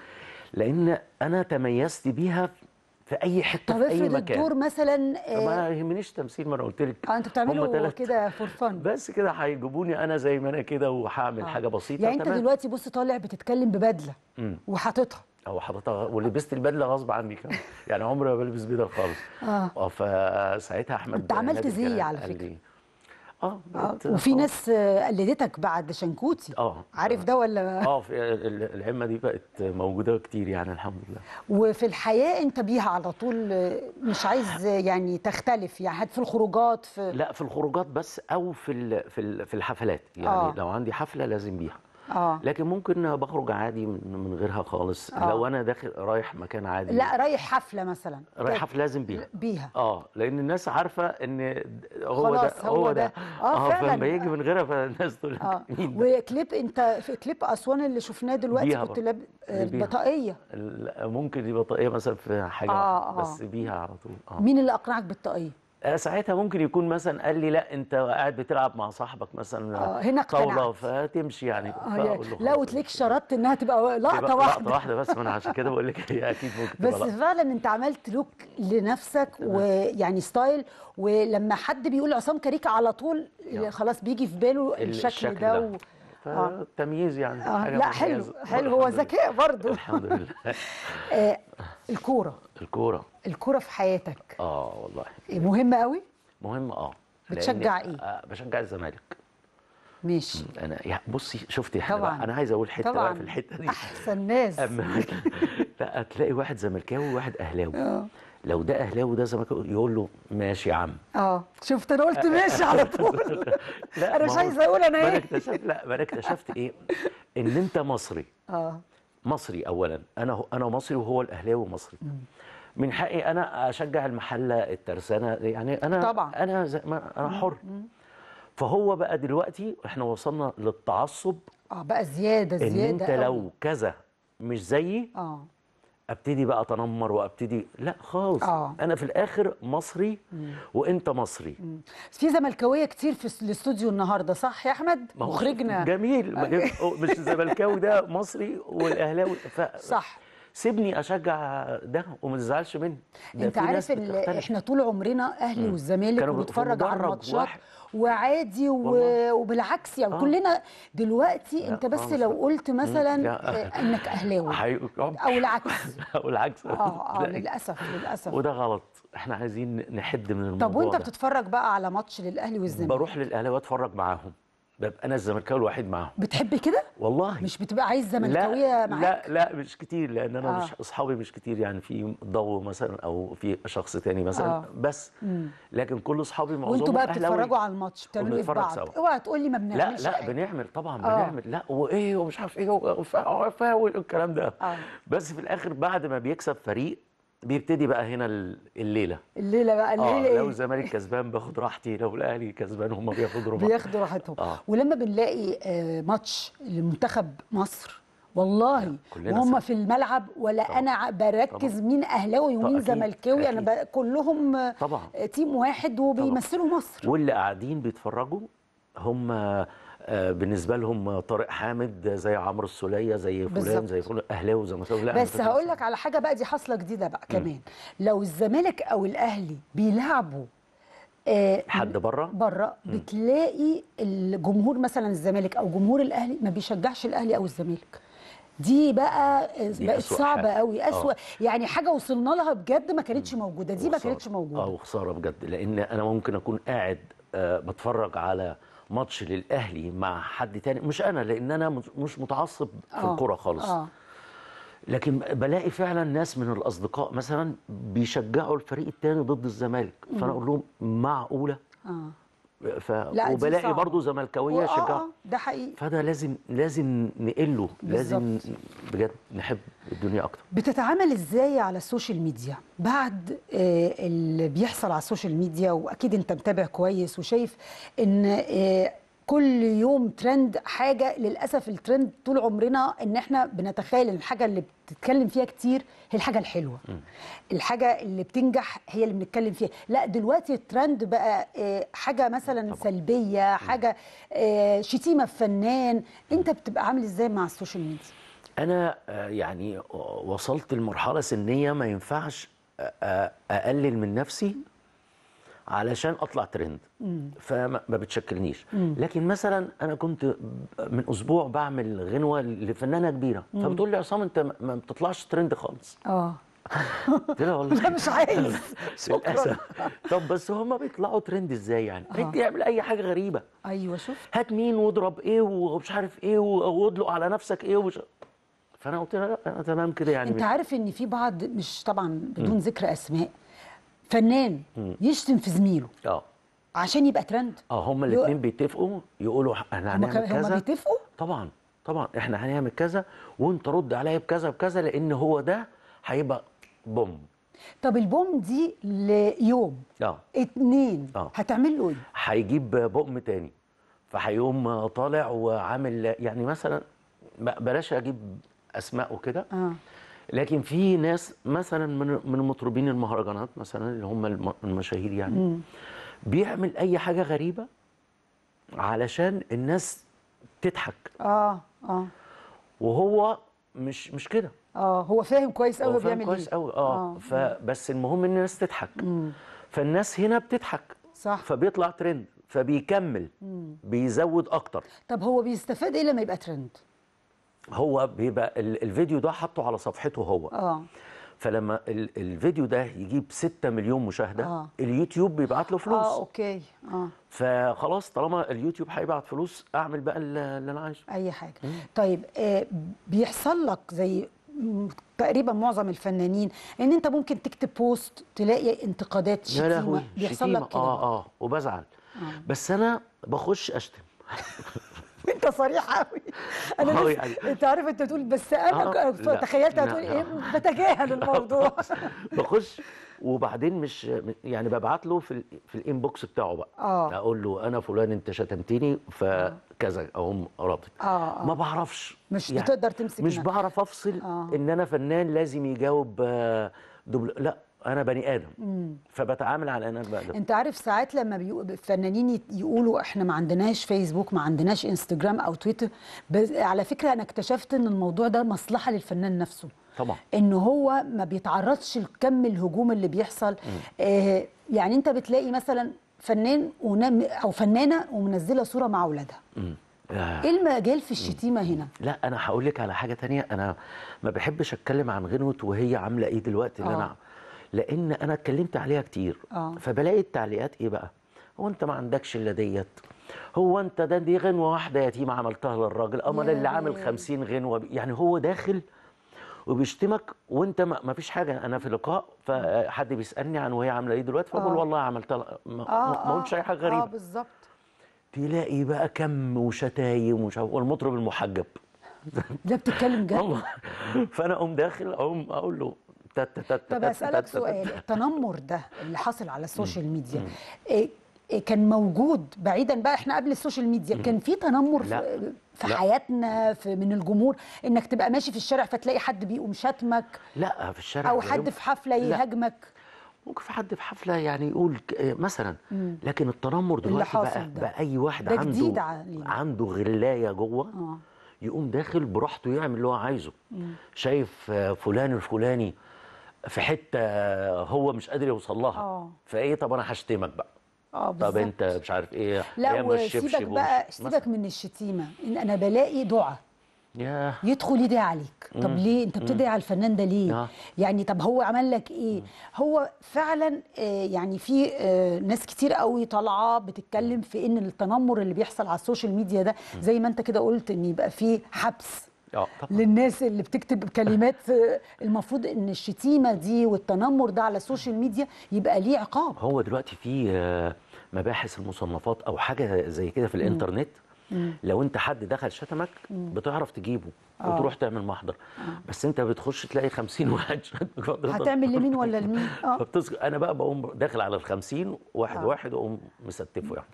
لان انا تميزت بيها في اي حته في اي مكان الدور مثلا آه، ما يهمنيش تمثيل ما انا قلت لك آه، انتوا بتعملوا كده فور فن بس كده هيجيبوني انا زي ما انا كده وهعمل آه. حاجه بسيطه يعني انت دلوقتي بص طالع بتتكلم ببدله وحاططها او حاططها ولبست البدله غصب عني كمان يعني عمري ما بلبس بدل خالص آه. اه فساعتها احمد انت عملت زي على فكره اه, آه، وفي آه. ناس قلدتك بعد شنكوتي اه عارف ده ولا اه العمه دي بقت موجوده كتير يعني الحمد لله وفي الحياه انت بيها على طول مش عايز يعني تختلف يعني في الخروجات في لا في الخروجات بس او في في الحفلات يعني آه. لو عندي حفله لازم بيها آه. لكن ممكن بخرج عادي من غيرها خالص أوه. لو انا داخل رايح مكان عادي لا رايح حفله مثلا رايح حفله لازم بيها بيها اه لان الناس عارفه ان هو ده هو, هو ده, ده. اه, آه فلما يجي من غيرها فالناس تقول آه. مين وكليب انت في كليب اسوان اللي شفناه دلوقتي كنت لاب بطاقيه ممكن دي بطاقيه مثلا في حاجه آه آه. بس بيها على طول آه. مين اللي اقنعك بالطاقيه آه، ساعتها ممكن يكون مثلا قال لي لا انت قاعد بتلعب مع صاحبك مثلا آه هنا طاوله فتمشي يعني آه لا وتليك شرطت انها تبقى لقطه واحده لقطه واحده بس ما انا عشان كده بقول لك هي اكيد ممكن بس تبقى فعلا انت عملت لوك لنفسك ويعني ستايل ولما حد بيقول عصام كاريكا على طول خلاص بيجي في باله الشكل, الشكل ده, ده. و... آه. تمييز يعني آه لا حلو حلو هو ذكاء برضه الحمد لله آه، الكوره الكوره الكوره في حياتك اه والله مهمه قوي مهمه اه بتشجع ايه آه بشجع الزمالك ماشي انا يا بصي شفتي طبعا. انا عايز اقول حته بقى في الحته دي احسن ناس لا هتلاقي واحد زملكاوي وواحد اهلاوي آه. لو ده اهلاوي وده زملكاوي يقول له ماشي يا عم اه شفت انا قلت ماشي على طول لا انا مش عايز اقول انا ايه لا ما انا اكتشفت ايه ان انت مصري اه مصري اولا انا انا مصري وهو الاهلاوي مصري من حقي انا اشجع المحله الترسانه يعني انا طبعا انا زي ما انا حر فهو بقى دلوقتي احنا وصلنا للتعصب اه بقى زياده زياده ان انت لو كذا مش زيي اه ابتدي بقى اتنمر وابتدي لا خالص آه. انا في الاخر مصري مم. وانت مصري مم. في زملكاويه كتير في الاستوديو النهارده صح يا احمد مخرجنا جميل مش الزملكاوي ده مصري والاهلاوي ف... صح سيبني اشجع ده وما تزعلش مني انت عارف احنا طول عمرنا اهلي مم. والزمالك بنتفرج على الماتشات وعادي و... وبالعكس يعني آه. كلنا دلوقتي انت بس آه لو قلت مثلا آه. انك اهلاوي او العكس او العكس اه اه للاسف للاسف وده غلط احنا عايزين نحد من الموضوع طب وانت ده. بتتفرج بقى على ماتش للاهلي والزمالك بروح للاهلي واتفرج معاهم ببقى انا الزملكاوي الوحيد معاهم بتحبي كده والله مش بتبقى عايز زملكاويه معاك لا لا مش كتير لان انا آه. مش اصحابي مش كتير يعني في ضو مثلا او في شخص تاني مثلا آه. بس مم. لكن كل اصحابي معظمهم وانتوا بقى بتتفرجوا على الماتش بتعملوا ايه بعض اوعى تقول لي ما بنعملش لا لا بنعمل طبعا آه. بنعمل لا وايه ومش عارف ايه وفاول والكلام ده آه. بس في الاخر بعد ما بيكسب فريق بيبتدي بقى هنا الليله الليله بقى الليله آه لو الزمالك إيه؟ كسبان باخد راحتي لو الاهلي كسبان هم بياخدوا راحتهم بياخدوا راحتهم آه. ولما بنلاقي آه، ماتش لمنتخب مصر والله وهم في الملعب ولا طبعا. انا بركز طبعا. مين اهلاوي ومين زملكاوي انا كلهم طبعا. آه، تيم واحد وبيمثلوا مصر واللي قاعدين بيتفرجوا هم آه، بالنسبه لهم طارق حامد زي عمرو السوليه زي فلان زي فلان اهلاوي وزملكاوي لا بس هقول لك على حاجه بقى دي حاصله جديده بقى كمان م. لو الزمالك او الاهلي بيلعبوا آه حد بره بره بتلاقي الجمهور مثلا الزمالك او جمهور الاهلي ما بيشجعش الاهلي او الزمالك دي بقى بقت صعبه قوي اسوء آه. يعني حاجه وصلنا لها بجد ما كانتش موجوده دي ما كانتش موجوده اه وخساره بجد لان انا ممكن اكون قاعد آه بتفرج على ماتش للاهلي مع حد تاني مش انا لان انا مش متعصب في آه، الكوره خالص أوه. لكن بلاقي فعلا ناس من الاصدقاء مثلا بيشجعوا الفريق التاني ضد الزمالك فانا اقول لهم معقوله آه. ف... لا وبلاقي برضه زملكاويه آه، شجاع آه، ده حقيقي فده لازم لازم نقله لازم بجد نحب الدنيا اكتر بتتعامل ازاي على السوشيال ميديا بعد آه، اللي بيحصل على السوشيال ميديا واكيد انت متابع كويس وشايف ان كل يوم ترند حاجه للاسف الترند طول عمرنا ان احنا بنتخيل ان الحاجه اللي بتتكلم فيها كتير هي الحاجه الحلوه م. الحاجه اللي بتنجح هي اللي بنتكلم فيها لا دلوقتي الترند بقى آه، حاجه مثلا طبعا. سلبيه حاجه آه، شتيمه في فنان انت بتبقى عامل ازاي مع السوشيال ميديا انا آه، يعني وصلت لمرحله سنيه ما ينفعش اقلل من نفسي علشان اطلع ترند فما بتشكلنيش لكن مثلا انا كنت من اسبوع بعمل غنوه لفنانه كبيره فبتقول لي عصام انت ما بتطلعش ترند خالص اه قلت لها والله لا مش عايز للاسف طب بس هما بيطلعوا ترند ازاي يعني؟ انت آه. اعمل اي حاجه غريبه ايوه شفت هات مين واضرب ايه ومش عارف ايه وادلق على نفسك ايه ومش فانا قلت لها لا انا تمام كده يعني انت عارف ان في بعض مش طبعا بدون ذكر اسماء فنان يشتم في زميله اه عشان يبقى ترند اه هما الاثنين بيتفقوا يقولوا احنا هنعمل كذا هما بيتفقوا طبعا طبعا احنا هنعمل كذا وانت رد عليا بكذا بكذا لان هو ده هيبقى بوم طب البوم دي ليوم اه اتنين اه هتعمل له ايه؟ هيجيب بوم تاني فهيقوم طالع وعامل يعني مثلا بلاش اجيب اسماء وكده اه لكن في ناس مثلا من من مطربين المهرجانات مثلا اللي هم المشاهير يعني مم. بيعمل اي حاجه غريبه علشان الناس تضحك اه اه وهو مش مش كده اه هو فاهم كويس قوي بيعمل ايه فاهم كويس قوي اه, آه. فبس آه. المهم ان الناس تضحك مم. فالناس هنا بتضحك صح فبيطلع ترند فبيكمل مم. بيزود اكتر طب هو بيستفاد ايه لما يبقى ترند هو بيبقى الفيديو ده حاطه على صفحته هو اه فلما الفيديو ده يجيب 6 مليون مشاهده آه. اليوتيوب بيبعت له فلوس اه اوكي اه فخلاص طالما اليوتيوب هيبعت فلوس اعمل بقى اللي انا عايزه اي حاجه مم. طيب آه، بيحصل لك زي تقريبا معظم الفنانين ان انت ممكن تكتب بوست تلاقي انتقادات شتيمه بيحصل لك كده اه اه وبزعل آه. بس انا بخش اشتم انت صريح قوي انا يعني انت عارف انت تقول بس انا آه، تخيلت هتقول ايه آه. بتجاهل الموضوع بخش وبعدين مش يعني ببعت له في في الانبوكس بتاعه بقى آه. اقول له انا فلان انت شتمتني فكذا اقوم رابط آه آه. ما بعرفش مش يعني بتقدر تمسك مش بعرف افصل آه. ان انا فنان لازم يجاوب آه، دبل لا انا بني ادم مم. فبتعامل على ان انا بني ادم انت عارف ساعات لما الفنانين يقولوا احنا ما عندناش فيسبوك ما عندناش انستجرام او تويتر بز... على فكره انا اكتشفت ان الموضوع ده مصلحه للفنان نفسه طبعا ان هو ما بيتعرضش لكم الهجوم اللي بيحصل آه يعني انت بتلاقي مثلا فنان ونم... او فنانه ومنزله صوره مع اولادها آه. ايه المجال في الشتيمه هنا؟ لا انا هقول لك على حاجه تانية انا ما بحبش اتكلم عن غنوه وهي عامله ايه دلوقتي اللي انا آه. لان انا اتكلمت عليها كتير أوه. فبلاقي التعليقات ايه بقى هو انت ما عندكش الا ديت هو انت ده دي غنوه واحده يتيمه عملتها للراجل امال اللي عامل 50 غنوه يعني هو داخل وبيشتمك وانت ما فيش حاجه انا في لقاء فحد بيسالني عن وهي عامله ايه دلوقتي فبقول آه. والله عملتها ما آه، آه. قلتش اي حاجه غريبه اه بالظبط تلاقي بقى كم وشتايم ومش والمطرب المحجب لا بتتكلم جد والله فانا اقوم داخل اقوم اقول له طب اسالك سؤال التنمر ده اللي حصل على السوشيال ميديا إيه، إيه، كان موجود بعيدا بقى احنا قبل السوشيال ميديا كان في تنمر لا. في لا. حياتنا في من الجمهور انك تبقى ماشي في الشارع فتلاقي حد بيقوم شاتمك لا في الشارع او حد في حفله يهاجمك ممكن في حد في حفله يعني يقول مثلا لكن التنمر دلوقتي بقى, ده. بقى اي واحد ده عنده جديد عنده غلايه جوه آه. يقوم داخل براحته يعمل اللي هو عايزه مم. شايف فلان الفلاني في حته هو مش قادر يوصل لها اه فايه طب انا هشتمك بقى اه طب انت مش عارف ايه لا ايام وسيبك بقى سيبك مثلا من الشتيمه ان انا بلاقي دعاء ياه يدخل يدعي عليك طب ليه انت بتدعي على الفنان ده ليه يعني طب هو عمل لك ايه هو فعلا آه، يعني في آه، ناس كتير قوي طالعه بتتكلم في ان التنمر اللي بيحصل على السوشيال ميديا ده زي ما انت كده قلت ان يبقى في حبس آه، للناس اللي بتكتب كلمات آه، المفروض ان الشتيمه دي والتنمر ده على السوشيال ميديا يبقى ليه عقاب هو دلوقتي في آه، مباحث المصنفات او حاجه زي كده في الانترنت لو انت حد دخل شتمك بتعرف تجيبه وتروح تعمل محضر بس انت بتخش تلاقي 50 واحد شتمك هتعمل لمين ولا لمين اه انا بقى بقوم داخل على ال 50 واحد واحد واقوم مستفه يعني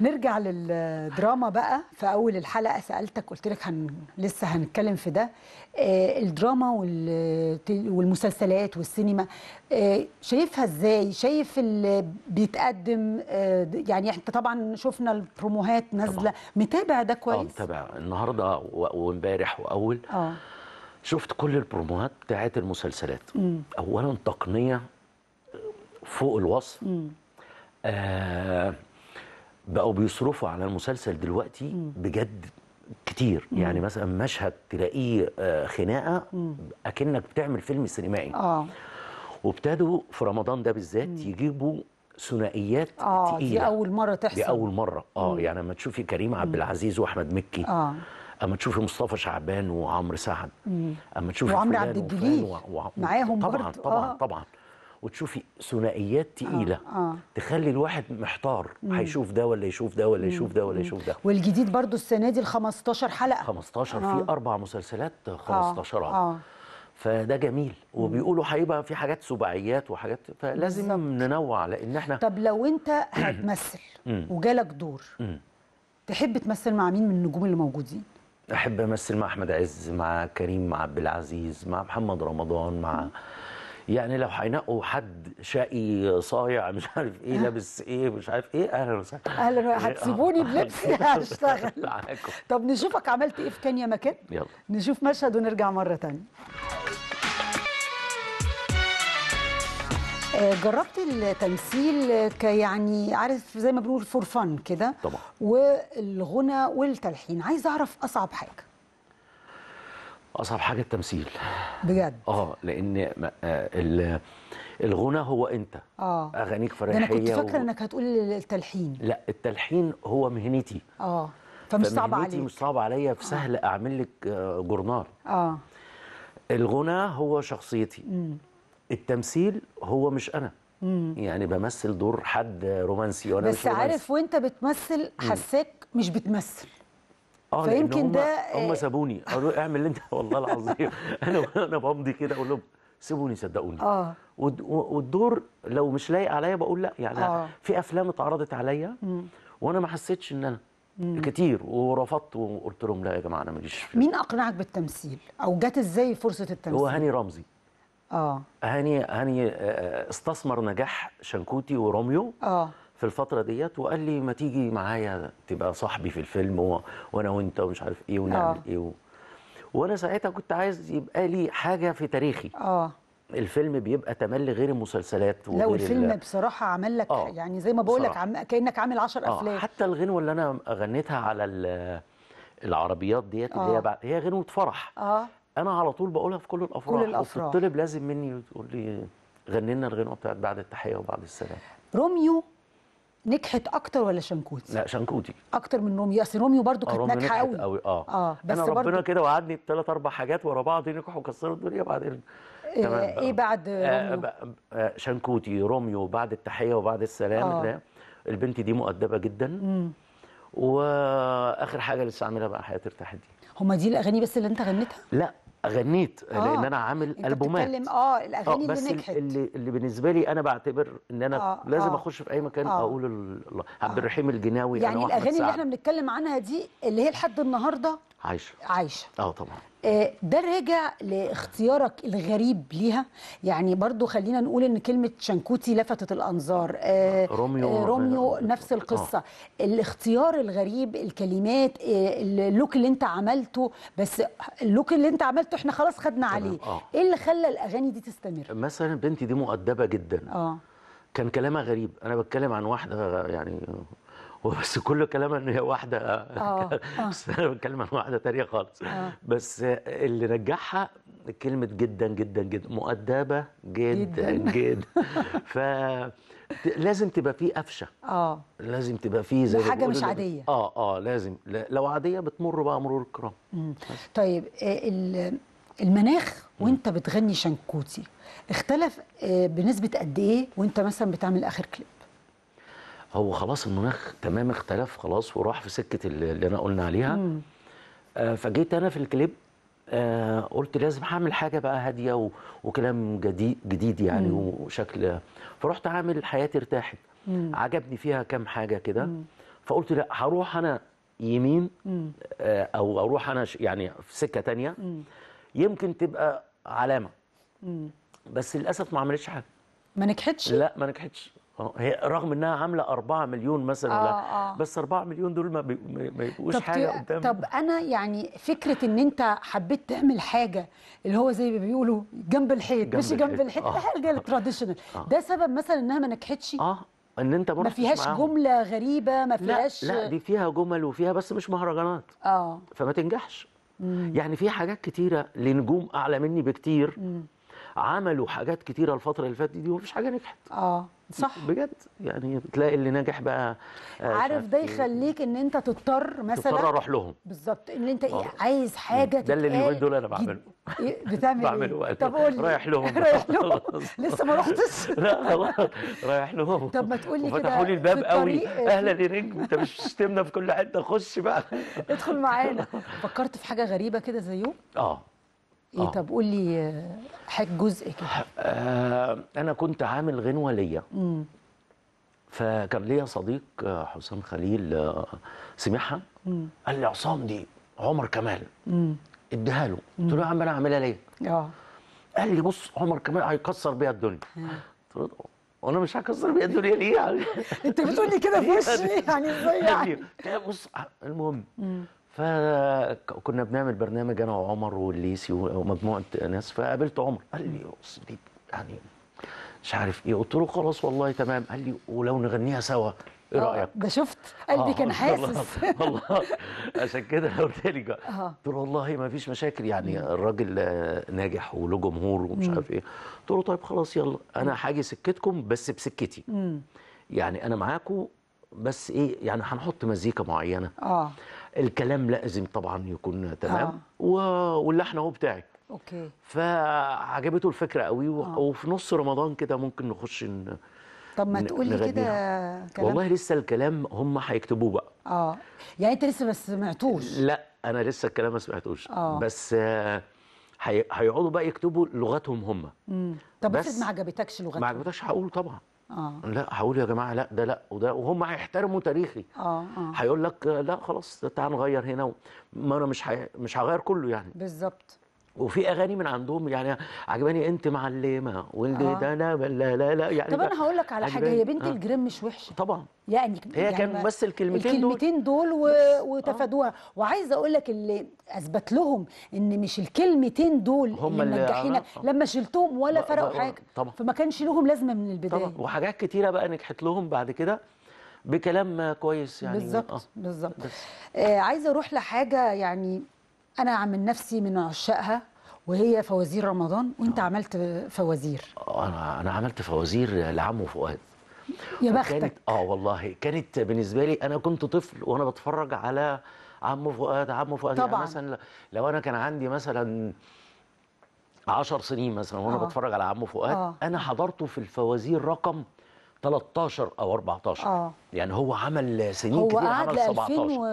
نرجع للدراما بقى في اول الحلقه سالتك قلت لك هن... لسه هنتكلم في ده آه، الدراما وال... والمسلسلات والسينما آه، شايفها ازاي شايف اللي بيتقدم آه، يعني احنا طبعا شفنا البروموهات نازله متابع ده كويس اه متابع النهارده وامبارح واول اه شفت كل البروموهات بتاعت المسلسلات م. اولا تقنيه فوق الوصف آه بقوا بيصرفوا على المسلسل دلوقتي بجد كتير مم. يعني مثلا مشهد تلاقيه آه، خناقه اكنك بتعمل فيلم سينمائي اه وابتدوا في رمضان ده بالذات يجيبوا ثنائيات آه تقيله دي اول مره تحصل دي اول مره اه مم. يعني لما تشوفي كريم عبد العزيز واحمد مكي اه اما تشوفي مصطفى شعبان وعمرو سعد اما تشوفي وعمرو عبد الجليل و... و... معاهم طبعا برضه. طبعا آه. طبعا وتشوفي ثنائيات تقيله آه. آه. تخلي الواحد محتار هيشوف ده ولا يشوف ده ولا يشوف ده ولا يشوف ده والجديد برضو السنه دي ال 15 حلقه 15 آه. في اربع مسلسلات 15 آه. آه. فده جميل وبيقولوا هيبقى في حاجات سباعيات وحاجات فلازم بالزبط. ننوع لان احنا طب لو انت هتمثل وجالك دور تحب تمثل مع مين من النجوم اللي موجودين؟ احب امثل مع احمد عز مع كريم مع عبد العزيز مع محمد رمضان مع يعني لو هينقوا حد شقي صايع مش عارف ايه آه. لابس ايه مش عارف ايه اهلا وسهلا اهلا آه. هتسيبوني بلبسي هشتغل طب نشوفك عملت ايه في كينيا مكان يلا نشوف مشهد ونرجع مره ثانيه آه، جربت التمثيل كيعني عارف زي ما بنقول فور فن كده طبعا والغنى والتلحين عايز اعرف اصعب حاجه اصعب حاجه التمثيل بجد اه لان آه، الغنى هو انت اه اغانيك فرحيه انا كنت فاكره و... انك هتقول التلحين لا التلحين هو مهنتي اه فمش صعب عليك مش صعب عليا فسهل آه. اعمل لك آه، جورنال اه الغنى هو شخصيتي مم. التمثيل هو مش انا مم. يعني بمثل دور حد رومانسي وانا بس مش بس عارف وانت بتمثل حساك مش بتمثل اه فيمكن ده هم آه، سابوني قالوا اعمل اللي انت والله العظيم انا انا بمضي كده اقول لهم سيبوني صدقوني اه والدور لو مش لايق عليا بقول لا يعني آه. في افلام اتعرضت عليا وانا ما حسيتش ان انا مم. كتير ورفضت وقلت لهم لا يا جماعه انا ماليش مين اقنعك بالتمثيل او جت ازاي فرصه التمثيل هو هاني رمزي اه هاني هاني آه، آه، استثمر نجاح شنكوتي وروميو اه في الفتره ديت وقال لي ما تيجي معايا تبقى صاحبي في الفيلم و... وانا وانت ومش عارف ايه ونعمل أوه. ايه و... وانا ساعتها كنت عايز يبقى لي حاجه في تاريخي اه الفيلم بيبقى تملي غير المسلسلات وغير لو الفيلم اللي... بصراحه عمل لك آه. يعني زي ما بقول لك عم... كانك عامل 10 آه. افلام حتى الغنوه اللي انا غنيتها على العربيات ديت اللي هي آه. هي غنوه فرح اه انا على طول بقولها في كل الافراح كل الافراح وبتطلب لازم مني تقول لي غنينا الغنوه بتاعت بعد التحيه وبعد السلام روميو نجحت اكتر ولا شنكوتي؟ لا شنكوتي اكتر من روميو اصل روميو برضه كانت آه، ناجحه قوي قوي اه اه بس انا ربنا كده وعدني بثلاث اربع حاجات ورا بعض نجحوا وكسروا الدنيا بعدين آه تمام ايه بعد آه، روميو؟ آه،, آه شنكوتي روميو بعد التحيه وبعد السلام آه. البنت دي مؤدبه جدا مم. واخر حاجه لسه عاملها بقى حياتي ارتاحت دي هما دي الاغاني بس اللي انت غنيتها؟ لا غنيت لان آه. انا عامل البومات بتتكلم اه الاغاني آه اللي نجحت اللي, اللي بالنسبه لي انا بعتبر ان انا آه لازم آه اخش في اي مكان آه اقول الله عبد آه. الرحيم الجناوي يعني انا الاغاني اللي احنا بنتكلم عنها دي اللي هي لحد النهارده عايشه عايشه اه طبعا آه، ده راجع لاختيارك الغريب ليها يعني برضو خلينا نقول ان كلمه شنكوتي لفتت الانظار آه، آه، روميو روميو نفس القصه آه. الاختيار الغريب الكلمات اللوك اللي انت عملته بس اللوك اللي انت عملته احنا خلاص خدنا عليه آه. ايه اللي خلى الاغاني دي تستمر مثلا بنتي دي مؤدبه جدا اه كان كلامها غريب انا بتكلم عن واحده يعني بس كل كلامها ان هي واحده آه،, اه بس انا بتكلم عن واحده ثانيه خالص أوه. بس اللي نجحها كلمه جدا جدا جدا مؤدبه جدا جدا, جدا. ف لازم تبقى فيه قفشه اه لازم تبقى فيه زي حاجه مش عاديه اه اه لازم لو عاديه بتمر بقى مرور الكرام طيب آه، المناخ وانت بتغني شنكوتي اختلف آه، بنسبه قد ايه وانت مثلا بتعمل اخر كليب هو خلاص المناخ تمام اختلف خلاص وراح في سكه اللي انا قلنا عليها آه فجيت انا في الكليب آه قلت لازم هعمل حاجه بقى هاديه وكلام جديد جديد يعني مم. وشكل فرحت عامل حياتي ارتاحت مم. عجبني فيها كام حاجه كده فقلت لا هروح انا يمين آه او اروح انا يعني في سكه تانية مم. يمكن تبقى علامه مم. بس للاسف ما عملتش حاجه ما نجحتش لا ما نجحتش آه، هي رغم انها عامله 4 مليون مثلا آه آه. بس 4 مليون دول ما, بيبقوش حاجه قدام طب انا يعني فكره ان انت حبيت تعمل حاجه اللي هو زي ما بيقولوا جنب الحيط مش جنب الحيط آه. حاجه التراديشنال آه. ده سبب مثلا انها ما نجحتش اه ان انت ما فيهاش معاهم. جمله غريبه ما فيهاش لا, لا دي فيها جمل وفيها بس مش مهرجانات اه فما تنجحش مم. يعني في حاجات كتيره لنجوم اعلى مني بكتير مم. عملوا حاجات كتيره الفتره اللي فاتت دي ومفيش حاجه نجحت اه صح بجد يعني تلاقي اللي ناجح بقى آه، عارف ده يخليك ان انت تضطر مثلا تضطر اروح لهم بالظبط ان انت ايه عايز حاجه ده اللي اليومين دول انا بعمله إيه، بتعمل إيه؟ بعمله ايه؟ طب قول رايح لهم رايح لهم لسه ما رحتش لا خلاص رايح لهم طب ما تقول لي كده فتحوا لي الباب قوي آه، اهلا يا رجل انت مش شتمنا في كل حته خش بقى ادخل معانا فكرت في حاجه غريبه كده زيه اه إيه طب قول لي آه، حاج جزء كده آه انا كنت عامل غنوه ليا فكان ليا صديق آه، حسام خليل آه، سمعها قال لي عصام دي عمر كمال اديها له قلت له يا عم انا اعملها ليه؟ اه قال لي بص عمر كمال هيكسر بيها الدنيا قلت له وانا مش هكسر بيها الدنيا ليه يعني انت بتقول لي كده في وشي يعني؟, يعني ازاي يعني بص المهم فكنا بنعمل برنامج انا وعمر والليسي ومجموعه ناس فقابلت عمر قال لي دي يعني مش عارف ايه قلت له خلاص والله تمام قال لي ولو نغنيها سوا ايه آه، رايك؟ ده شفت قلبي آه كان حاسس والله عشان كده قلت لي آه. قلت له والله ما فيش مشاكل يعني الراجل ناجح وله جمهور ومش عارف ايه قلت له طيب خلاص يلا انا هاجي سكتكم بس بسكتي يعني انا معاكم بس ايه يعني هنحط مزيكا معينه اه الكلام لازم طبعا يكون تمام آه. واللحن اهو بتاعك اوكي فعجبته الفكره قوي و... آه. وفي نص رمضان كده ممكن نخش ن... طب ما تقولي كده كلام والله لسه الكلام هم هيكتبوه بقى اه يعني انت لسه ما سمعتوش لا انا لسه الكلام ما سمعتوش آه. بس آه، هيقعدوا بقى يكتبوا لغتهم هم طب بس ما عجبتكش لغتهم ما عجبتكش هقوله طبعا آه. لا هقول يا جماعه لا ده لا وده وهم هيحترموا تاريخي اه اه هيقول لك لا خلاص تعال نغير هنا ما انا مش مش هغير كله يعني بالظبط وفي اغاني من عندهم يعني عجباني انت معلمه ولد آه. انا لا لا لا يعني طب انا هقول لك على حاجه هي بنت آه. الجريم مش وحشه طبعا يعني هي يعني كان بس الكلمتين دول الكلمتين دول و... آه. وتفادوها آه. وعايزه اقول لك اللي اثبت لهم ان مش الكلمتين دول هم اللي نجحينا آه. لما شلتهم ولا فرقوا حاجه طبعا. فما كانش لهم لازمه من البدايه طبعا وحاجات كتيره بقى نجحت لهم بعد كده بكلام كويس يعني بالظبط آه. بالظبط آه عايزه اروح لحاجه يعني انا عامل نفسي من عشاقها وهي فوازير رمضان وانت أوه. عملت فوازير انا انا عملت فوازير لعمه فؤاد يا بختك اه والله كانت بالنسبه لي انا كنت طفل وانا بتفرج على عمو فؤاد عمو فؤاد يعني طبعا يعني مثلا لو انا كان عندي مثلا 10 سنين مثلا وانا آه. بتفرج على عمو فؤاد أوه. انا حضرته في الفوازير رقم 13 او 14 أوه. يعني هو عمل سنين هو كتير عمل 17 و...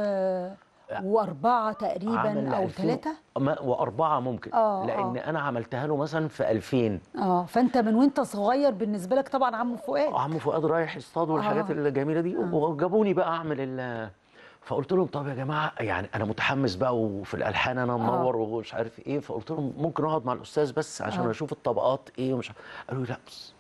واربعه تقريبا او ثلاثه واربعه ممكن آه لان آه. انا عملتها له مثلا في 2000 اه فانت من وانت صغير بالنسبه لك طبعا عم فؤاد عم فؤاد رايح يصطاد والحاجات آه. الجميله دي آه. وجابوني بقى اعمل ال فقلت لهم طب يا جماعه يعني انا متحمس بقى وفي الالحان انا آه. منور آه. ومش عارف ايه فقلت لهم ممكن اقعد مع الاستاذ بس عشان آه. اشوف الطبقات ايه ومش عارف قالوا لي لا بس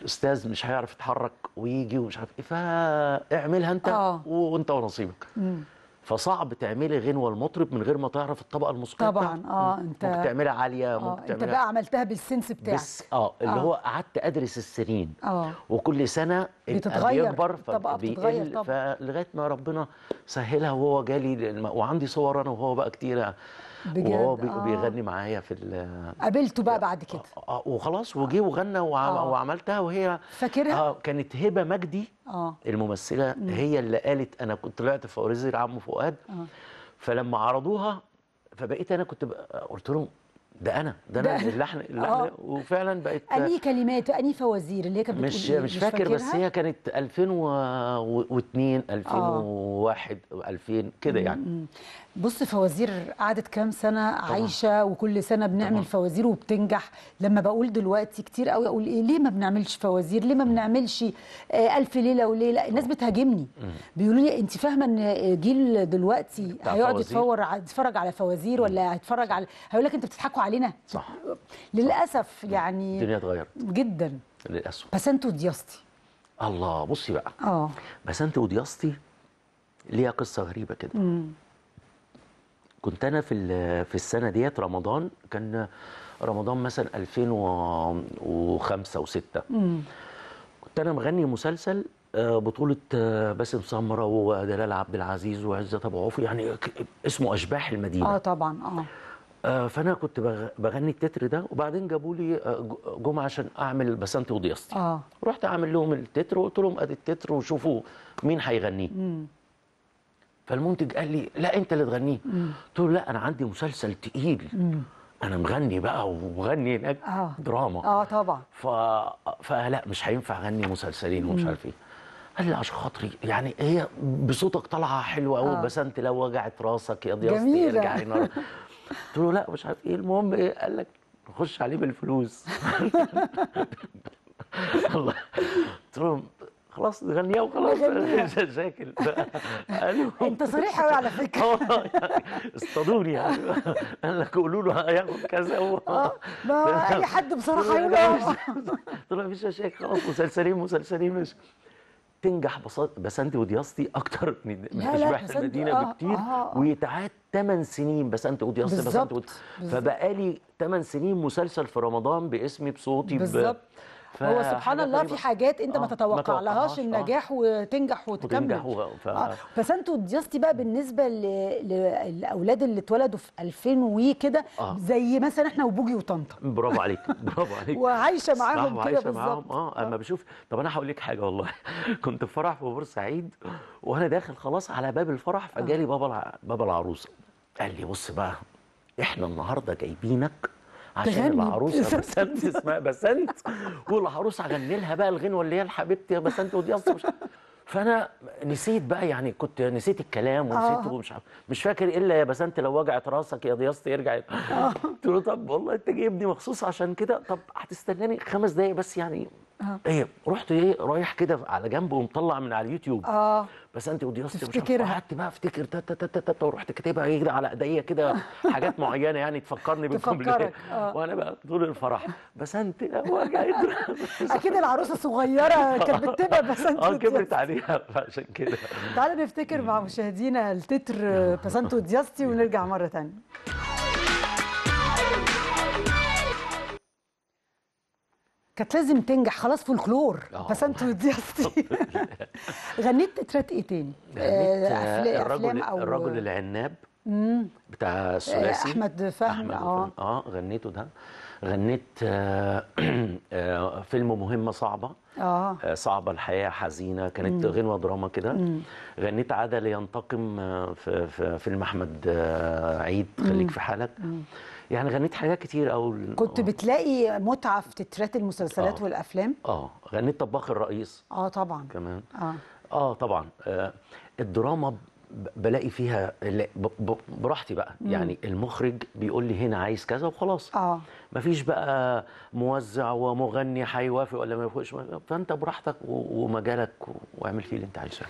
الاستاذ مش هيعرف يتحرك ويجي ومش عارف ايه فاعملها انت آه. وانت ونصيبك مم. فصعب تعملي غنوه المطرب من غير ما تعرف الطبقه الموسيقيه طبعا اه انت آه، ممكن تعملها عاليه ممكن تعملها انت بقى عملتها بالسنس بتاعك بس اه اللي آه. هو قعدت ادرس السنين اه وكل سنه بتتغير بيكبر فبيقل فلغايه ما ربنا سهلها وهو جالي وعندي صور انا وهو بقى كتيره وهو آه. بيغني معايا في قابلته بقى آه، بعد كده آه،, اه وخلاص وجه وغنى وعم آه. وعملتها وهي فاكرها آه كانت هبه مجدي آه. الممثله م. هي اللي قالت انا كنت طلعت في اوريزي عمو فؤاد آه. فلما عرضوها فبقيت انا كنت قلت لهم ده انا ده انا اللحن اللحن وفعلا بقت انهي كلمات انيفه وزير اللي هي كانت مش إيه، مش, مش فاكر بس هي كانت 2002 2001 2000 كده يعني بص فوازير قعدت كام سنة طبعا. عايشة وكل سنة بنعمل طبعا. فوازير وبتنجح لما بقول دلوقتي كتير قوي أقول إيه ليه ما بنعملش فوازير ليه ما بنعملش آه، ألف ليلة وليلة الناس بتهاجمني بيقولوا لي أنت فاهمة إن آه، جيل دلوقتي هيقعد يتفور يتفرج على فوازير ولا هيتفرج على هيقول لك أنت بتضحكوا علينا صح للأسف صح. يعني الدنيا اتغيرت جدا للأسف بس أنت ودياستي الله بصي بقى اه انت ودياستي ليها قصة غريبة كده كنت انا في في السنه ديت رمضان كان رمضان مثلا 2005 و6 كنت انا مغني مسلسل آه، بطولة آه، باسم سمرة ودلال عبد العزيز وعزت أبو عوف يعني اسمه أشباح المدينة اه طبعا اه, آه، فانا كنت بغني التتر ده وبعدين جابوا لي جمعه عشان اعمل بسنتي وضيستي اه رحت اعمل لهم التتر وقلت لهم ادي التتر وشوفوا مين هيغنيه فالمنتج قال لي لا انت اللي تغنيه قلت له لا انا عندي مسلسل تقيل مم. انا مغني بقى ومغني هناك آه. دراما اه طبعا ف... فلا مش هينفع اغني مسلسلين ومش عارف ايه قال لي عشان خاطري يعني هي بصوتك طالعه حلوه قوي آه. بس انت لو وجعت راسك يا دياستي ارجعي قلت له لا مش عارف ايه المهم ايه قال لك نخش عليه بالفلوس الله قلت خلاص غنية وخلاص شاكل قالوا انت صريح قوي على فكره اصطادوني يعني قال لك قولوا له هياخد كذا اه ما اي حد بصراحه يقول اه طلع مفيش مشاكل خلاص مسلسلين مسلسلين مش تنجح بسنتي ودياستي اكتر من اشباح المدينه آه بكتير آه, آه. ويتعاد 8 سنين بسنتي ودياستي بسنتي ود... فبقالي 8 سنين مسلسل في رمضان باسمي بصوتي بالظبط هو سبحان الله في حاجات انت آه ما تتوقع لهاش النجاح آه. وتنجح وتكمل وتنجح ف... آه انتوا دياستي بقى بالنسبه ل... للاولاد اللي اتولدوا في 2000 وكده آه زي مثلا احنا وبوجي وطنطا برافو عليك برافو عليك وعايشه معاهم كده بالظبط اه اما بشوف طب انا هقول لك حاجه والله كنت في فرح في بورسعيد وانا داخل خلاص على باب الفرح آه. فجالي بابا بابا العروسه قال لي بص بقى احنا النهارده جايبينك عشان العروسه بسنت اسمها بسنت والعروسه غني لها بقى الغنوه اللي هي يا بسنت اصلا مش فانا نسيت بقى يعني كنت نسيت الكلام ونسيت آه. ومش عارف مش فاكر إيه الا يا بسنت لو وجعت راسك يا دياستي يرجع آه. قلت له طب والله انت جايبني مخصوص عشان كده طب هتستناني خمس دقايق بس يعني آه. ايه رحت ايه رايح كده على جنب ومطلع من على اليوتيوب اه بس انت ودياستي مش قعدت بقى افتكر تا تا تا تا تا ورحت كاتبها ايه على ايديا كده حاجات معينه يعني تفكرني بالكوبليه آه. وانا بقى طول الفرح بس انت اكيد العروسه الصغيره كانت بتبقى بس انت اه كبرت عليها عشان كده تعالى نفتكر مع مشاهدينا التتر انت دياستي ونرجع مره ثانيه كانت لازم تنجح خلاص فولكلور آه. فسنت ودياستي غنيت تترات ايه تاني؟ غنيت آه، آه، الرجل أو الرجل العناب مم. بتاع الثلاثي احمد فهمي اه اه غنيته ده غنيت آه فيلم مهمه صعبه آه. صعبه الحياه حزينه كانت غنوه دراما كده غنيت عدل ينتقم في, فيلم احمد عيد خليك في حالك مم. يعني غنيت حاجات كتير او كنت أوه. بتلاقي متعه في تترات المسلسلات أوه. والافلام اه غنيت طباخ الرئيس اه طبعا كمان اه اه طبعا آه الدراما بلاقي فيها براحتي بقى مم. يعني المخرج بيقول لي هنا عايز كذا وخلاص اه مفيش بقى موزع ومغني هيوافق ولا ما يوافقش فانت براحتك ومجالك واعمل فيه اللي انت عايزه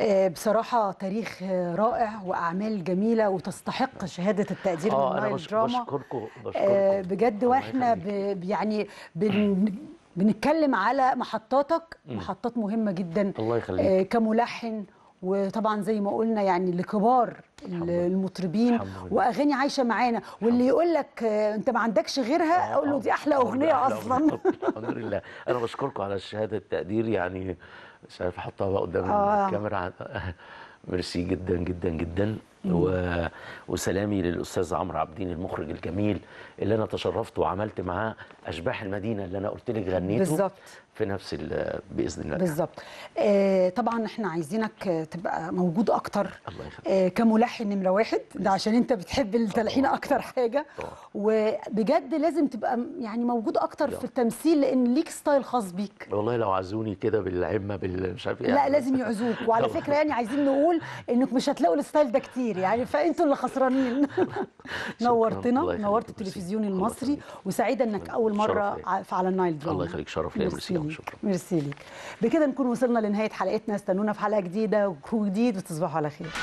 آه، بصراحة تاريخ رائع وأعمال جميلة وتستحق شهادة التقدير آه من نايل دراما بشكركم آه، بشكركم بجد وإحنا ب... يعني بن... بنتكلم على محطاتك محطات مهمة جدا الله يخليك آه، كملحن وطبعا زي ما قلنا يعني لكبار المطربين واغاني عايشه معانا واللي يقول لك انت ما عندكش غيرها اقول له دي احلى اغنيه اصلا الحمد لله انا بشكركم على الشهاده التقدير يعني مش عارف احطها بقى قدام آه. الكاميرا ميرسي جدا جدا جدا و... وسلامي للاستاذ عمرو عابدين المخرج الجميل اللي انا تشرفت وعملت معاه اشباح المدينه اللي انا قلت لك غنيته بالظبط في نفس باذن الله بالظبط آه طبعا احنا عايزينك تبقى موجود اكتر الله يخليك آه كملحن نمره واحد ده عشان انت بتحب التلحين اكتر حاجه طبعا. وبجد لازم تبقى يعني موجود اكتر في التمثيل لان ليك ستايل خاص بيك والله لو عزوني كده بالعمه بالمش عارف ايه لا لازم يعزوك وعلى فكره يعني عايزين نقول انك مش هتلاقوا الستايل ده كتير يعني فانتوا اللي خسرانين نورتنا نورت التلفزيون المصري وسعيده انك اول مره على النايل دراما الله يخليك شرف لي ميرسي شكرا ميرسي ليك بكده نكون وصلنا لنهايه حلقتنا استنونا في حلقه جديده وجديد وتصبحوا على خير